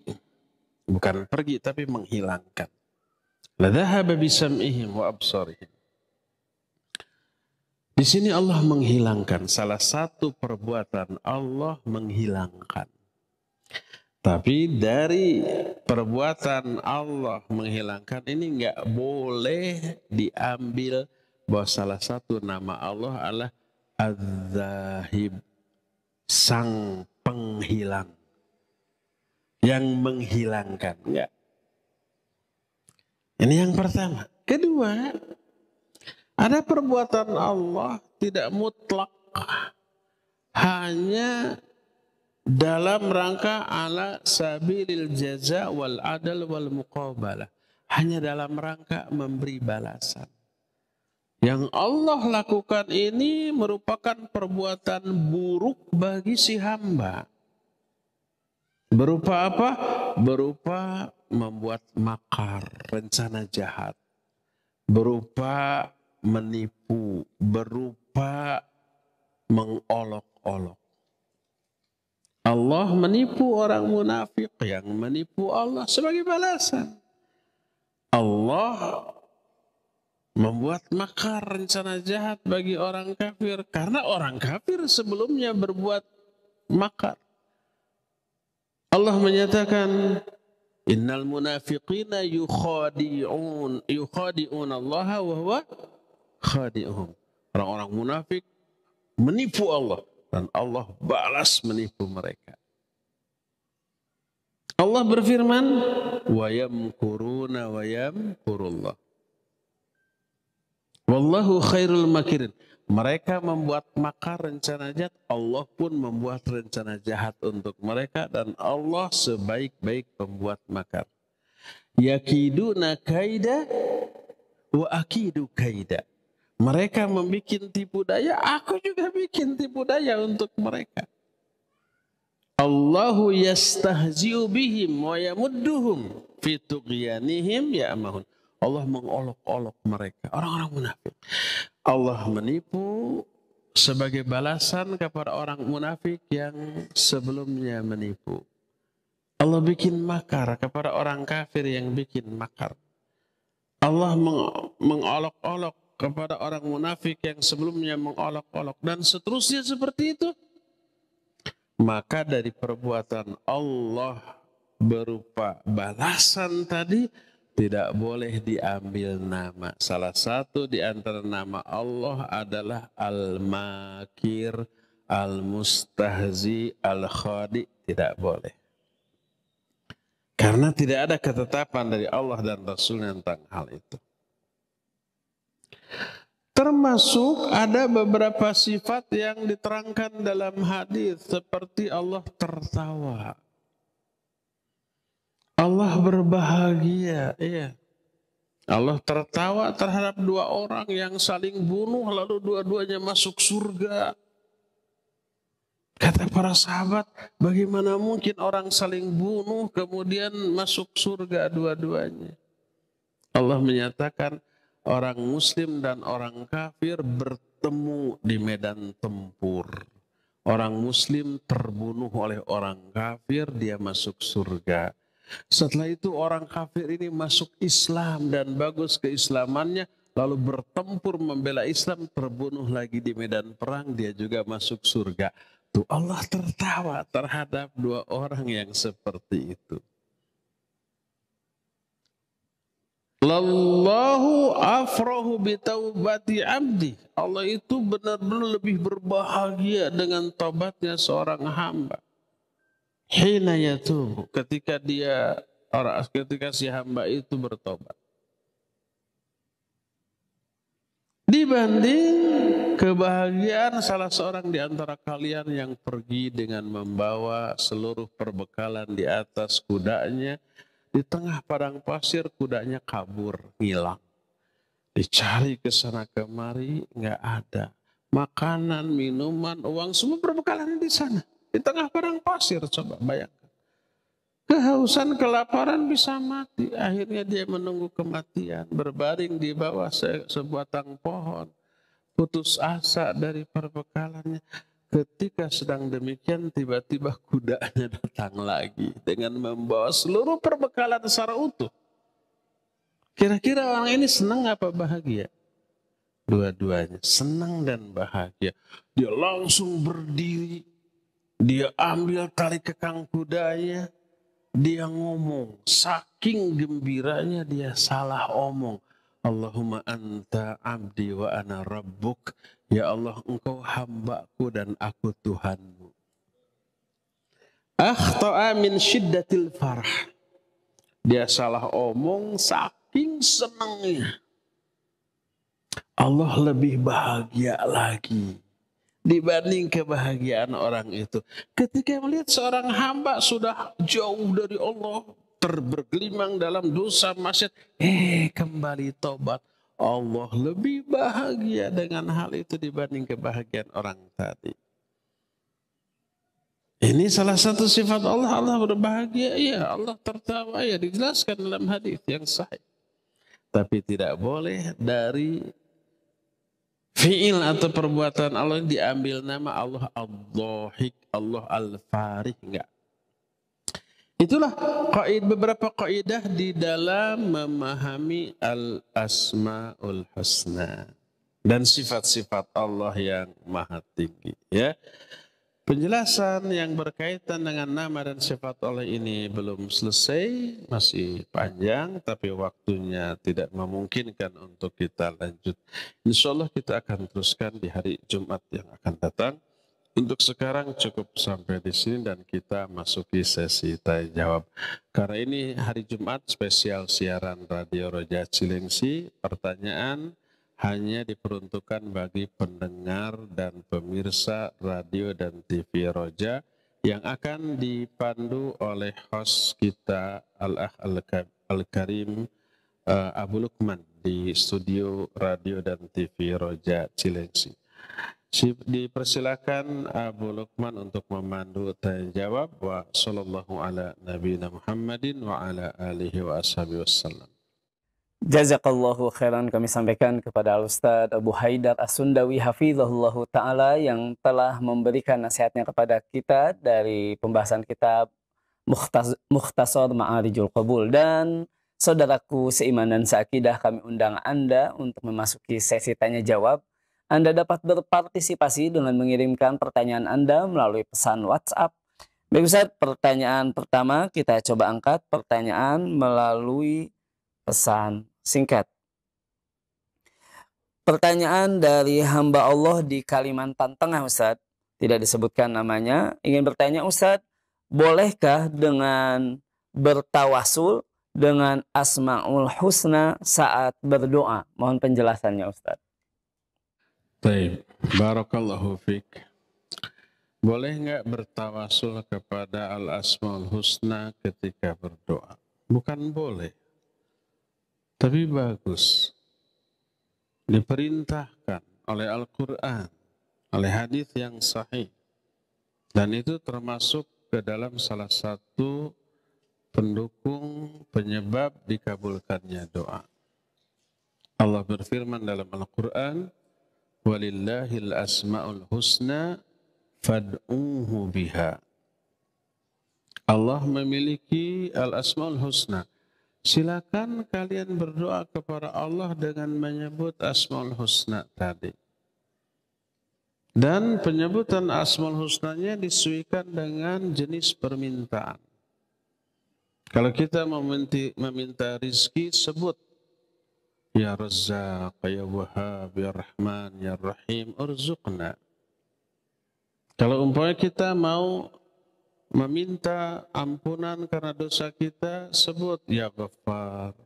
bukan pergi tapi menghilangkan. La dhahaba bisam'ihim wa absarihim. Di sini Allah menghilangkan salah satu perbuatan Allah menghilangkan. Tapi dari perbuatan Allah menghilangkan ini nggak boleh diambil bahwa salah satu nama Allah adalah az Sang Penghilang, yang menghilangkan. Enggak. Ini yang pertama. Kedua, ada perbuatan Allah tidak mutlak hanya dalam rangka ala sabilil jaza wal adal wal muqabalah. Hanya dalam rangka memberi balasan. Yang Allah lakukan ini merupakan perbuatan buruk bagi si hamba. Berupa apa? Berupa membuat makar, rencana jahat. Berupa menipu berupa mengolok-olok. Allah menipu orang munafik yang menipu Allah sebagai balasan. Allah membuat makar rencana jahat bagi orang kafir karena orang kafir sebelumnya berbuat makar. Allah menyatakan innal munafiqina yukhadi'un yukhadi'un Allah wa huwa khadi'uhum. Orang-orang munafik menipu Allah dan Allah balas menipu mereka. Allah berfirman, "Wa yamkuruna wa yamkurullah." Wallahu khairul makirin. Mereka membuat makar rencana jahat, Allah pun membuat rencana jahat untuk mereka dan Allah sebaik-baik pembuat makar. Yakiduna kaida wa akidu kaida. Mereka membuat tipu daya, aku juga bikin tipu daya untuk mereka. Allahu yastahzi'u bihim wa yamudduhum fi tughyanihim ya amahun. Allah mengolok-olok mereka, orang-orang munafik. Allah menipu sebagai balasan kepada orang munafik yang sebelumnya menipu. Allah bikin makar kepada orang kafir yang bikin makar. Allah mengolok-olok kepada orang munafik yang sebelumnya mengolok-olok dan seterusnya seperti itu maka dari perbuatan Allah berupa balasan tadi tidak boleh diambil nama. Salah satu di antara nama Allah adalah Al-Makir, Al-Mustahzi, Al-Khadi. Tidak boleh. Karena tidak ada ketetapan dari Allah dan Rasul tentang hal itu. Termasuk ada beberapa sifat yang diterangkan dalam hadis seperti Allah tertawa. Allah berbahagia, iya. Allah tertawa terhadap dua orang yang saling bunuh lalu dua-duanya masuk surga. Kata para sahabat, bagaimana mungkin orang saling bunuh kemudian masuk surga dua-duanya? Allah menyatakan, orang muslim dan orang kafir bertemu di medan tempur. Orang muslim terbunuh oleh orang kafir, dia masuk surga. Setelah itu orang kafir ini masuk Islam dan bagus keislamannya, lalu bertempur membela Islam, terbunuh lagi di medan perang, dia juga masuk surga. Tuh Allah tertawa terhadap dua orang yang seperti itu. Lallahu afrahu bitaubati abdi. Allah itu benar-benar lebih berbahagia dengan tobatnya seorang hamba. Hina tuh Ketika dia orang ketika si hamba itu bertobat. Dibanding kebahagiaan salah seorang di antara kalian yang pergi dengan membawa seluruh perbekalan di atas kudanya di tengah padang pasir kudanya kabur, hilang. Dicari ke sana kemari, nggak ada. Makanan, minuman, uang, semua perbekalan di sana. Di tengah padang pasir, coba bayangkan. Kehausan, kelaparan bisa mati. Akhirnya dia menunggu kematian, berbaring di bawah se sebuah tang pohon. Putus asa dari perbekalannya Ketika sedang demikian, tiba-tiba kudanya datang lagi dengan membawa seluruh perbekalan secara utuh. Kira-kira orang ini senang apa bahagia? Dua-duanya senang dan bahagia. Dia langsung berdiri, dia ambil tali kekang kudanya, dia ngomong. Saking gembiranya dia salah omong. Allahumma anta abdi wa ana rabbuk Ya Allah, engkau hambaku dan aku Tuhanmu. Akhta'a min syiddatil farah. Dia salah omong saking senangnya. Allah lebih bahagia lagi dibanding kebahagiaan orang itu. Ketika melihat seorang hamba sudah jauh dari Allah, terbergelimang dalam dosa maksiat, eh kembali tobat. Allah lebih bahagia dengan hal itu dibanding kebahagiaan orang tadi. Ini salah satu sifat Allah. Allah berbahagia, ya Allah tertawa, ya dijelaskan dalam hadis yang sahih. Tapi tidak boleh dari fiil atau perbuatan Allah diambil nama Allah al Allah Al-Farih, enggak. Itulah kaid beberapa kaidah di dalam memahami al-asmaul husna dan sifat-sifat Allah yang maha tinggi ya. Penjelasan yang berkaitan dengan nama dan sifat Allah ini belum selesai, masih panjang, tapi waktunya tidak memungkinkan untuk kita lanjut. Insya Allah kita akan teruskan di hari Jumat yang akan datang. Untuk sekarang cukup sampai di sini dan kita masuki sesi tanya jawab. Karena ini hari Jumat spesial siaran Radio Roja Cilengsi, pertanyaan hanya diperuntukkan bagi pendengar dan pemirsa radio dan TV Roja yang akan dipandu oleh host kita Al-Ah Al-Karim eh, Abu Lukman di studio radio dan TV Roja Cilengsi dipersilakan Abu Lukman untuk memandu tanya jawab wa sallallahu ala nabiyina Muhammadin wa ala alihi wa ashabihi wasallam. Jazakallahu khairan kami sampaikan kepada Al-Ustaz Abu Haidar As-Sundawi Hafizahullahu Ta'ala yang telah memberikan nasihatnya kepada kita dari pembahasan kitab Mukhtasar Ma'arijul Qabul dan saudaraku seiman dan seakidah kami undang Anda untuk memasuki sesi tanya jawab anda dapat berpartisipasi dengan mengirimkan pertanyaan Anda melalui pesan WhatsApp. Baik Ustaz, pertanyaan pertama kita coba angkat pertanyaan melalui pesan singkat. Pertanyaan dari hamba Allah di Kalimantan Tengah Ustaz, tidak disebutkan namanya, ingin bertanya Ustaz, bolehkah dengan bertawasul dengan Asmaul Husna saat berdoa? Mohon penjelasannya Ustaz. Baik, barakallahu Boleh nggak bertawasul kepada Al Asmaul Husna ketika berdoa? Bukan boleh, tapi bagus. Diperintahkan oleh Al-Quran, oleh hadis yang sahih. Dan itu termasuk ke dalam salah satu pendukung penyebab dikabulkannya doa. Allah berfirman dalam Al-Quran, Walillahil asma'ul husna fad'uhu biha. Allah memiliki al-asma'ul husna. Silakan kalian berdoa kepada Allah dengan menyebut asmaul husna tadi. Dan penyebutan asmaul husnanya disuikan dengan jenis permintaan. Kalau kita meminta, meminta rizki, sebut Ya Razzaq, Ya Wahab Ya rahman ya rahim urzuqna kalau umpamanya kita mau meminta ampunan karena dosa kita sebut ya ghaffar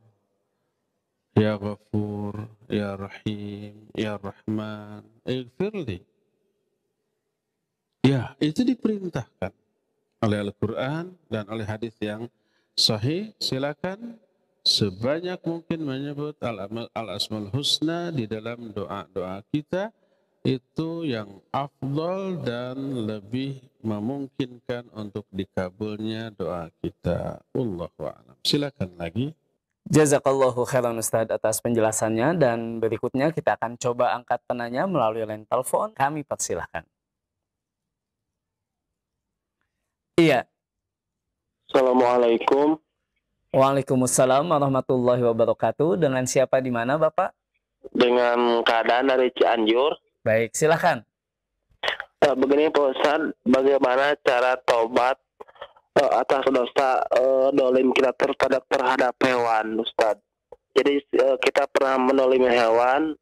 ya ghafur ya rahim ya rahman ighfirli ya itu diperintahkan oleh Al-Qur'an dan oleh hadis yang sahih silakan sebanyak mungkin menyebut al-asmaul husna di dalam doa-doa kita itu yang afdol dan lebih memungkinkan untuk dikabulnya doa kita. Allahu a'lam. Silakan lagi. Jazakallahu khairan Ustaz atas penjelasannya dan berikutnya kita akan coba angkat penanya melalui line telepon. Kami persilahkan. Iya. Assalamualaikum. Waalaikumsalam warahmatullahi wabarakatuh. Dengan siapa di mana, Bapak? Dengan keadaan dari Cianjur. Baik, silahkan. Eh, begini Pak Ustaz, bagaimana cara tobat uh, atas dosa uh, dolim kita terhadap terhadap hewan, Ustaz? Jadi kita pernah menolimi hewan,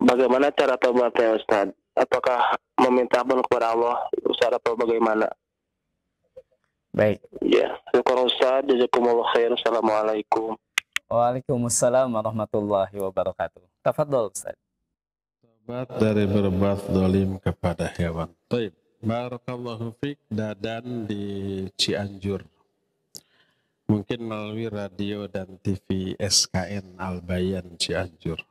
bagaimana cara tobatnya Ustaz? Apakah meminta ampun kepada Allah, Ustaz, atau bagaimana? Baik. Ya, syukur Ustaz, jazakumullah khair. Assalamualaikum. Waalaikumsalam warahmatullahi wabarakatuh. Tafadol Ustaz. Tobat dari berbuat dolim kepada hewan. Baik. Barakallahu fiq dadan di Cianjur. Mungkin melalui radio dan TV SKN Albayan Cianjur.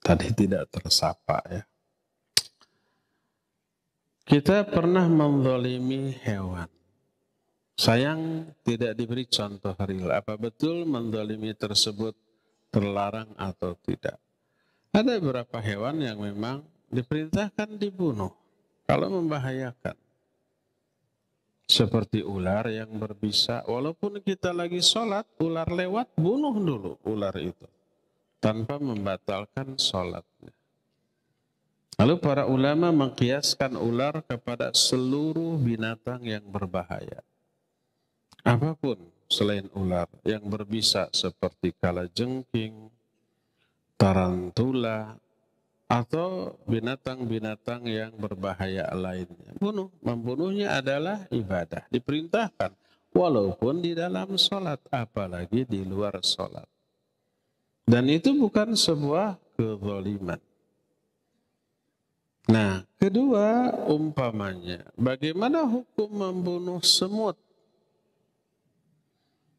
Tadi tidak tersapa ya. Kita pernah mendolimi hewan. Sayang tidak diberi contoh real. Apa betul mendolimi tersebut terlarang atau tidak? Ada beberapa hewan yang memang diperintahkan dibunuh kalau membahayakan. Seperti ular yang berbisa, walaupun kita lagi sholat, ular lewat, bunuh dulu ular itu. Tanpa membatalkan sholatnya. Lalu para ulama mengkiaskan ular kepada seluruh binatang yang berbahaya apapun selain ular yang berbisa seperti kala jengking, tarantula, atau binatang-binatang yang berbahaya lainnya. Bunuh, membunuhnya adalah ibadah, diperintahkan walaupun di dalam sholat, apalagi di luar sholat. Dan itu bukan sebuah kezaliman. Nah, kedua umpamanya, bagaimana hukum membunuh semut?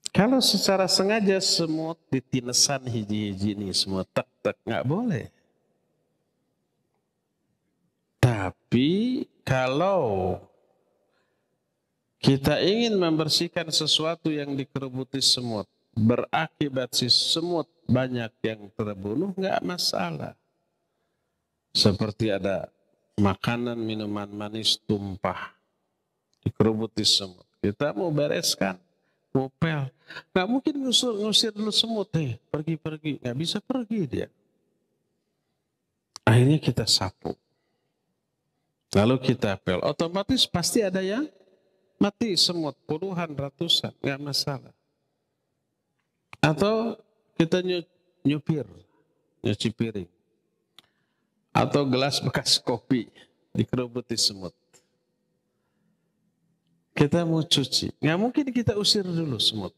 Kalau secara sengaja semut ditinesan hiji-hiji ini semua tek-tek nggak boleh. Tapi kalau kita ingin membersihkan sesuatu yang dikerubuti semut, berakibat si semut banyak yang terbunuh nggak masalah. Seperti ada makanan minuman manis tumpah dikerubuti semut. Kita mau bereskan ngopel. Nggak mungkin ngusir, ngusir dulu semut, pergi-pergi. Nggak bisa pergi dia. Akhirnya kita sapu. Lalu kita pel. Otomatis pasti ada yang mati semut. Puluhan, ratusan. Nggak masalah. Atau kita nyupir, nyuci piring. Atau gelas bekas kopi dikerubuti semut. Kita mau cuci. Nggak mungkin kita usir dulu semut.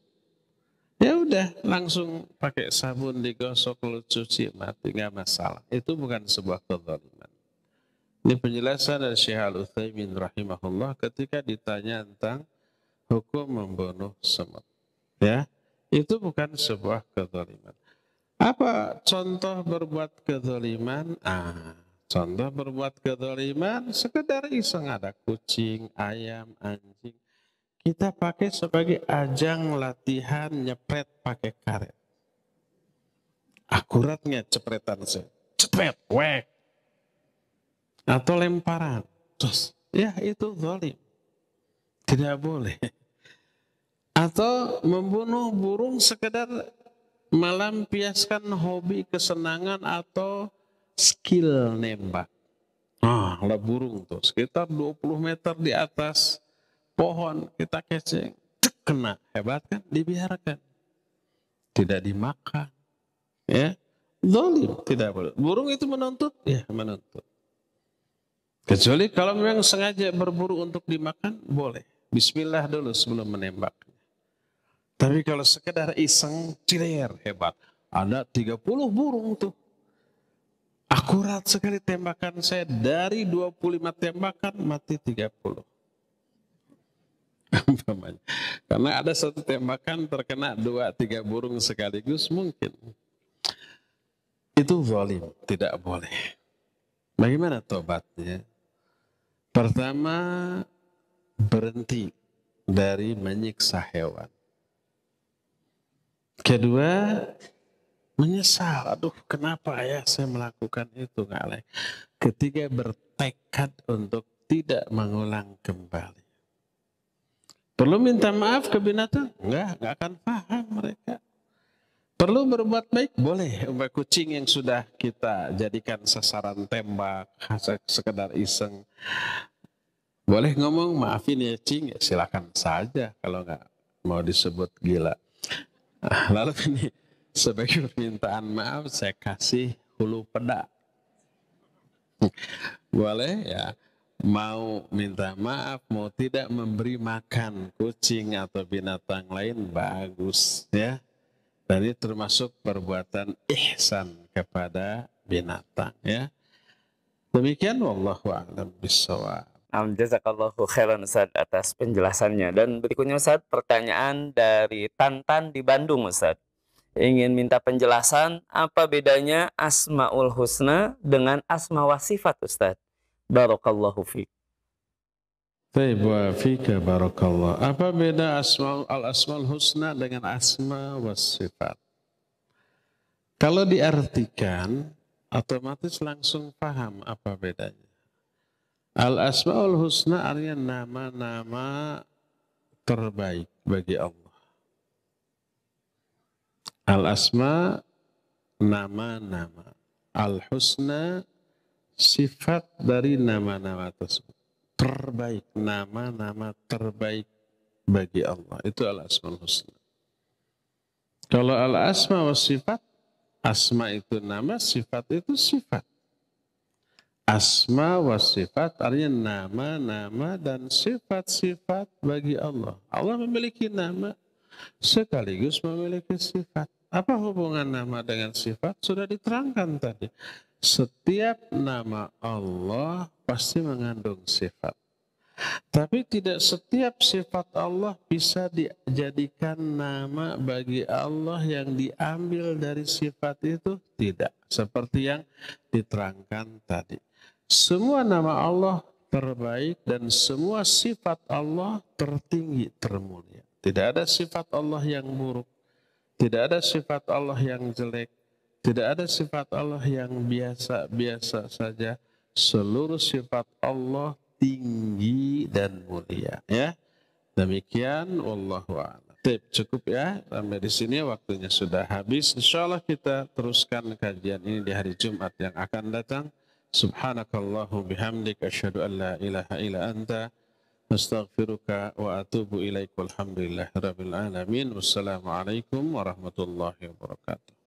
Ya udah, langsung pakai sabun digosok, lu cuci, mati. Nggak masalah. Itu bukan sebuah kezaliman. Ini penjelasan dari Syekh al Utsaimin rahimahullah ketika ditanya tentang hukum membunuh semut. Ya, itu bukan sebuah kezaliman. Apa contoh berbuat kezaliman? Ah, Contoh berbuat kedoliman, sekedar iseng ada kucing, ayam, anjing. Kita pakai sebagai ajang latihan nyepret pakai karet. Akuratnya cepretan saya. Cepret, wek. Atau lemparan. Terus, ya itu zolim. Tidak boleh. Atau membunuh burung sekedar melampiaskan hobi kesenangan atau skill nembak. Ah, ada burung tuh, sekitar 20 meter di atas pohon kita keceng, Cek, kena, hebat kan? Dibiarkan, tidak dimakan, ya, dolim tidak boleh. Burung itu menuntut, ya menuntut. Kecuali kalau memang sengaja berburu untuk dimakan, boleh. Bismillah dulu sebelum menembak. Tapi kalau sekedar iseng, ciler hebat. Ada 30 burung tuh Akurat sekali tembakan saya dari 25 tembakan mati 30. Karena ada satu tembakan terkena dua tiga burung sekaligus mungkin. Itu zalim, tidak boleh. Bagaimana tobatnya? Pertama, berhenti dari menyiksa hewan. Kedua, menyesal aduh kenapa ya saya melakukan itu kalian ketika bertekad untuk tidak mengulang kembali perlu minta maaf ke binatang enggak enggak akan paham mereka perlu berbuat baik boleh umpah kucing yang sudah kita jadikan sasaran tembak sekedar iseng boleh ngomong maafin ya cing ya, silakan saja kalau nggak mau disebut gila lalu ini sebagai permintaan maaf saya kasih hulu peda. Boleh ya. Mau minta maaf, mau tidak memberi makan kucing atau binatang lain bagus ya. Dan ini termasuk perbuatan ihsan kepada binatang ya. Demikian wallahu a'lam bissawab. Alhamdulillah, jazakallahu khairan Ustaz atas penjelasannya dan berikutnya Ustaz pertanyaan dari Tantan di Bandung Ustaz ingin minta penjelasan apa bedanya Asmaul Husna dengan Asma wasifat Ustaz. Barakallahu fiik. Baik, wa fika barakallah. Apa beda asma al asmaul husna dengan asma wasifat. Kalau diartikan, otomatis langsung paham apa bedanya. Al asmaul husna artinya nama-nama terbaik bagi Allah. Al asma nama-nama. Al husna sifat dari nama-nama tersebut. Terbaik nama-nama terbaik bagi Allah. Itu al asmaul husna. Kalau al asma wa sifat, asma itu nama, sifat itu sifat. Asma wa sifat artinya nama-nama dan sifat-sifat bagi Allah. Allah memiliki nama, sekaligus memiliki sifat. Apa hubungan nama dengan sifat? Sudah diterangkan tadi. Setiap nama Allah pasti mengandung sifat. Tapi tidak setiap sifat Allah bisa dijadikan nama bagi Allah yang diambil dari sifat itu. Tidak. Seperti yang diterangkan tadi. Semua nama Allah terbaik dan semua sifat Allah tertinggi, termulia. Tidak ada sifat Allah yang buruk. Tidak ada sifat Allah yang jelek. Tidak ada sifat Allah yang biasa-biasa saja. Seluruh sifat Allah tinggi dan mulia. Ya, demikian. Wallahu a'lam. cukup ya sampai di sini waktunya sudah habis. Insya Allah kita teruskan kajian ini di hari Jumat yang akan datang. Subhanakallahu bihamdik asyhadu an ilaha illa anta Astaghfiruka wa atubu ilaik. Walhamdulillahi rabbil alamin. Wassalamualaikum warahmatullahi wabarakatuh.